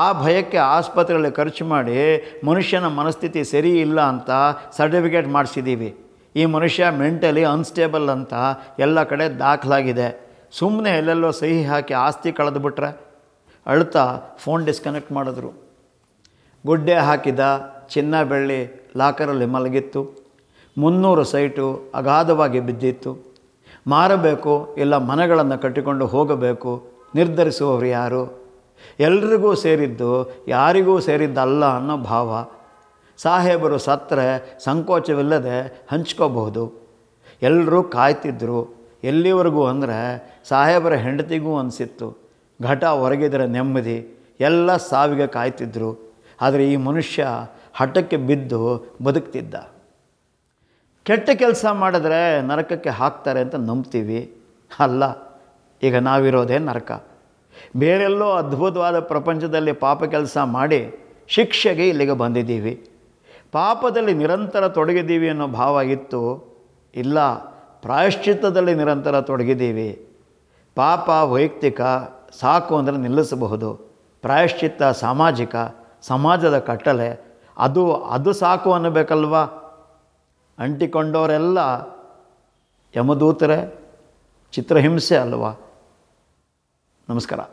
ಆ ಭಯಕ್ಕೆ ಆಸ್ಪತ್ರೆಗಳಲ್ಲಿ ಖರ್ಚು ಮಾಡಿ ಮನುಷ್ಯನ ಮನಸ್ಥಿತಿ ಸರಿ ಇಲ್ಲ ಅಂತ ಸರ್ಟಿಫಿಕೇಟ್ ಮಾಡಿಸಿದ್ದೀವಿ ಈ ಮನುಷ್ಯ ಮೆಂಟಲಿ ಅನ್ಸ್ಟೇಬಲ್ ಅಂತ ಎಲ್ಲ ಕಡೆ ದಾಖಲಾಗಿದೆ ಸುಮ್ಮನೆ ಎಲ್ಲೆಲ್ಲೋ ಸಹಿ ಹಾಕಿ ಆಸ್ತಿ ಕಳೆದುಬಿಟ್ರೆ ಅಳ್ತಾ ಫೋನ್ ಡಿಸ್ಕನೆಕ್ಟ್ ಮಾಡಿದ್ರು ಗುಡ್ಡೆ ಹಾಕಿದ ಚಿನ್ನ ಬೆಳ್ಳಿ ಲಾಕರಲ್ಲಿ ಮಲಗಿತ್ತು ಮುನ್ನೂರು ಸೈಟು ಅಗಾಧವಾಗಿ ಬಿದ್ದಿತ್ತು ಮಾರಬೇಕು ಇಲ್ಲ ಮನೆಗಳನ್ನು ಕಟ್ಟಿಕೊಂಡು ಹೋಗಬೇಕು ನಿರ್ಧರಿಸುವವರು ಯಾರು ಎಲ್ರಿಗೂ ಸೇರಿದ್ದು ಯಾರಿಗೂ ಸೇರಿದ್ದಲ್ಲ ಅನ್ನೋ ಭಾವ ಸಾಹೇಬರು ಸತ್ತರೆ ಸಂಕೋಚವಿಲ್ಲದೆ ಹಂಚ್ಕೋಬಹುದು ಎಲ್ಲರೂ ಕಾಯ್ತಿದ್ದರು ಎಲ್ಲಿವರೆಗೂ ಅಂದರೆ ಸಾಹೇಬರ ಹೆಂಡತಿಗೂ ಅನಿಸಿತ್ತು ಘಟ ಹೊರಗಿದ್ರೆ ನೆಮ್ಮದಿ ಎಲ್ಲ ಸಾವಿಗೆ ಕಾಯ್ತಿದ್ರು ಆದರೆ ಈ ಮನುಷ್ಯ ಹಠಕ್ಕೆ ಬಿದ್ದು ಬದುಕ್ತಿದ್ದ ಕೆಟ್ಟ ಕೆಲಸ ಮಾಡಿದ್ರೆ ನರಕಕ್ಕೆ ಹಾಕ್ತಾರೆ ಅಂತ ನಂಬ್ತೀವಿ ಅಲ್ಲ ಈಗ ನಾವಿರೋದೇ ನರಕ ಬೇರೆಲ್ಲೋ ಅದ್ಭುತವಾದ ಪ್ರಪಂಚದಲ್ಲಿ ಪಾಪ ಕೆಲಸ ಮಾಡಿ ಶಿಕ್ಷೆಗೆ ಇಲ್ಲಿಗೆ ಬಂದಿದ್ದೀವಿ ಪಾಪದಲ್ಲಿ ನಿರಂತರ ತೊಡಗಿದ್ದೀವಿ ಅನ್ನೋ ಭಾವ ಇತ್ತು ಇಲ್ಲ ಪ್ರಾಯಶ್ಚಿತ್ತದಲ್ಲಿ ನಿರಂತರ ತೊಡಗಿದ್ದೀವಿ ಪಾಪ ವೈಯಕ್ತಿಕ ಸಾಕು ಅಂದರೆ ನಿಲ್ಲಿಸಬಹುದು ಪ್ರಾಯಶ್ಚಿತ್ತ ಸಾಮಾಜಿಕ ಸಮಾಜದ ಕಟ್ಟಲೆ ಅದು ಅದು ಸಾಕು ಅನ್ನಬೇಕಲ್ವಾ ಅಂಟಿಕೊಂಡವರೆಲ್ಲ ಯಮದೂತರೆ ಚಿತ್ರಹಿಂಸೆ ಅಲ್ವಾ ನಮಸ್ಕಾರ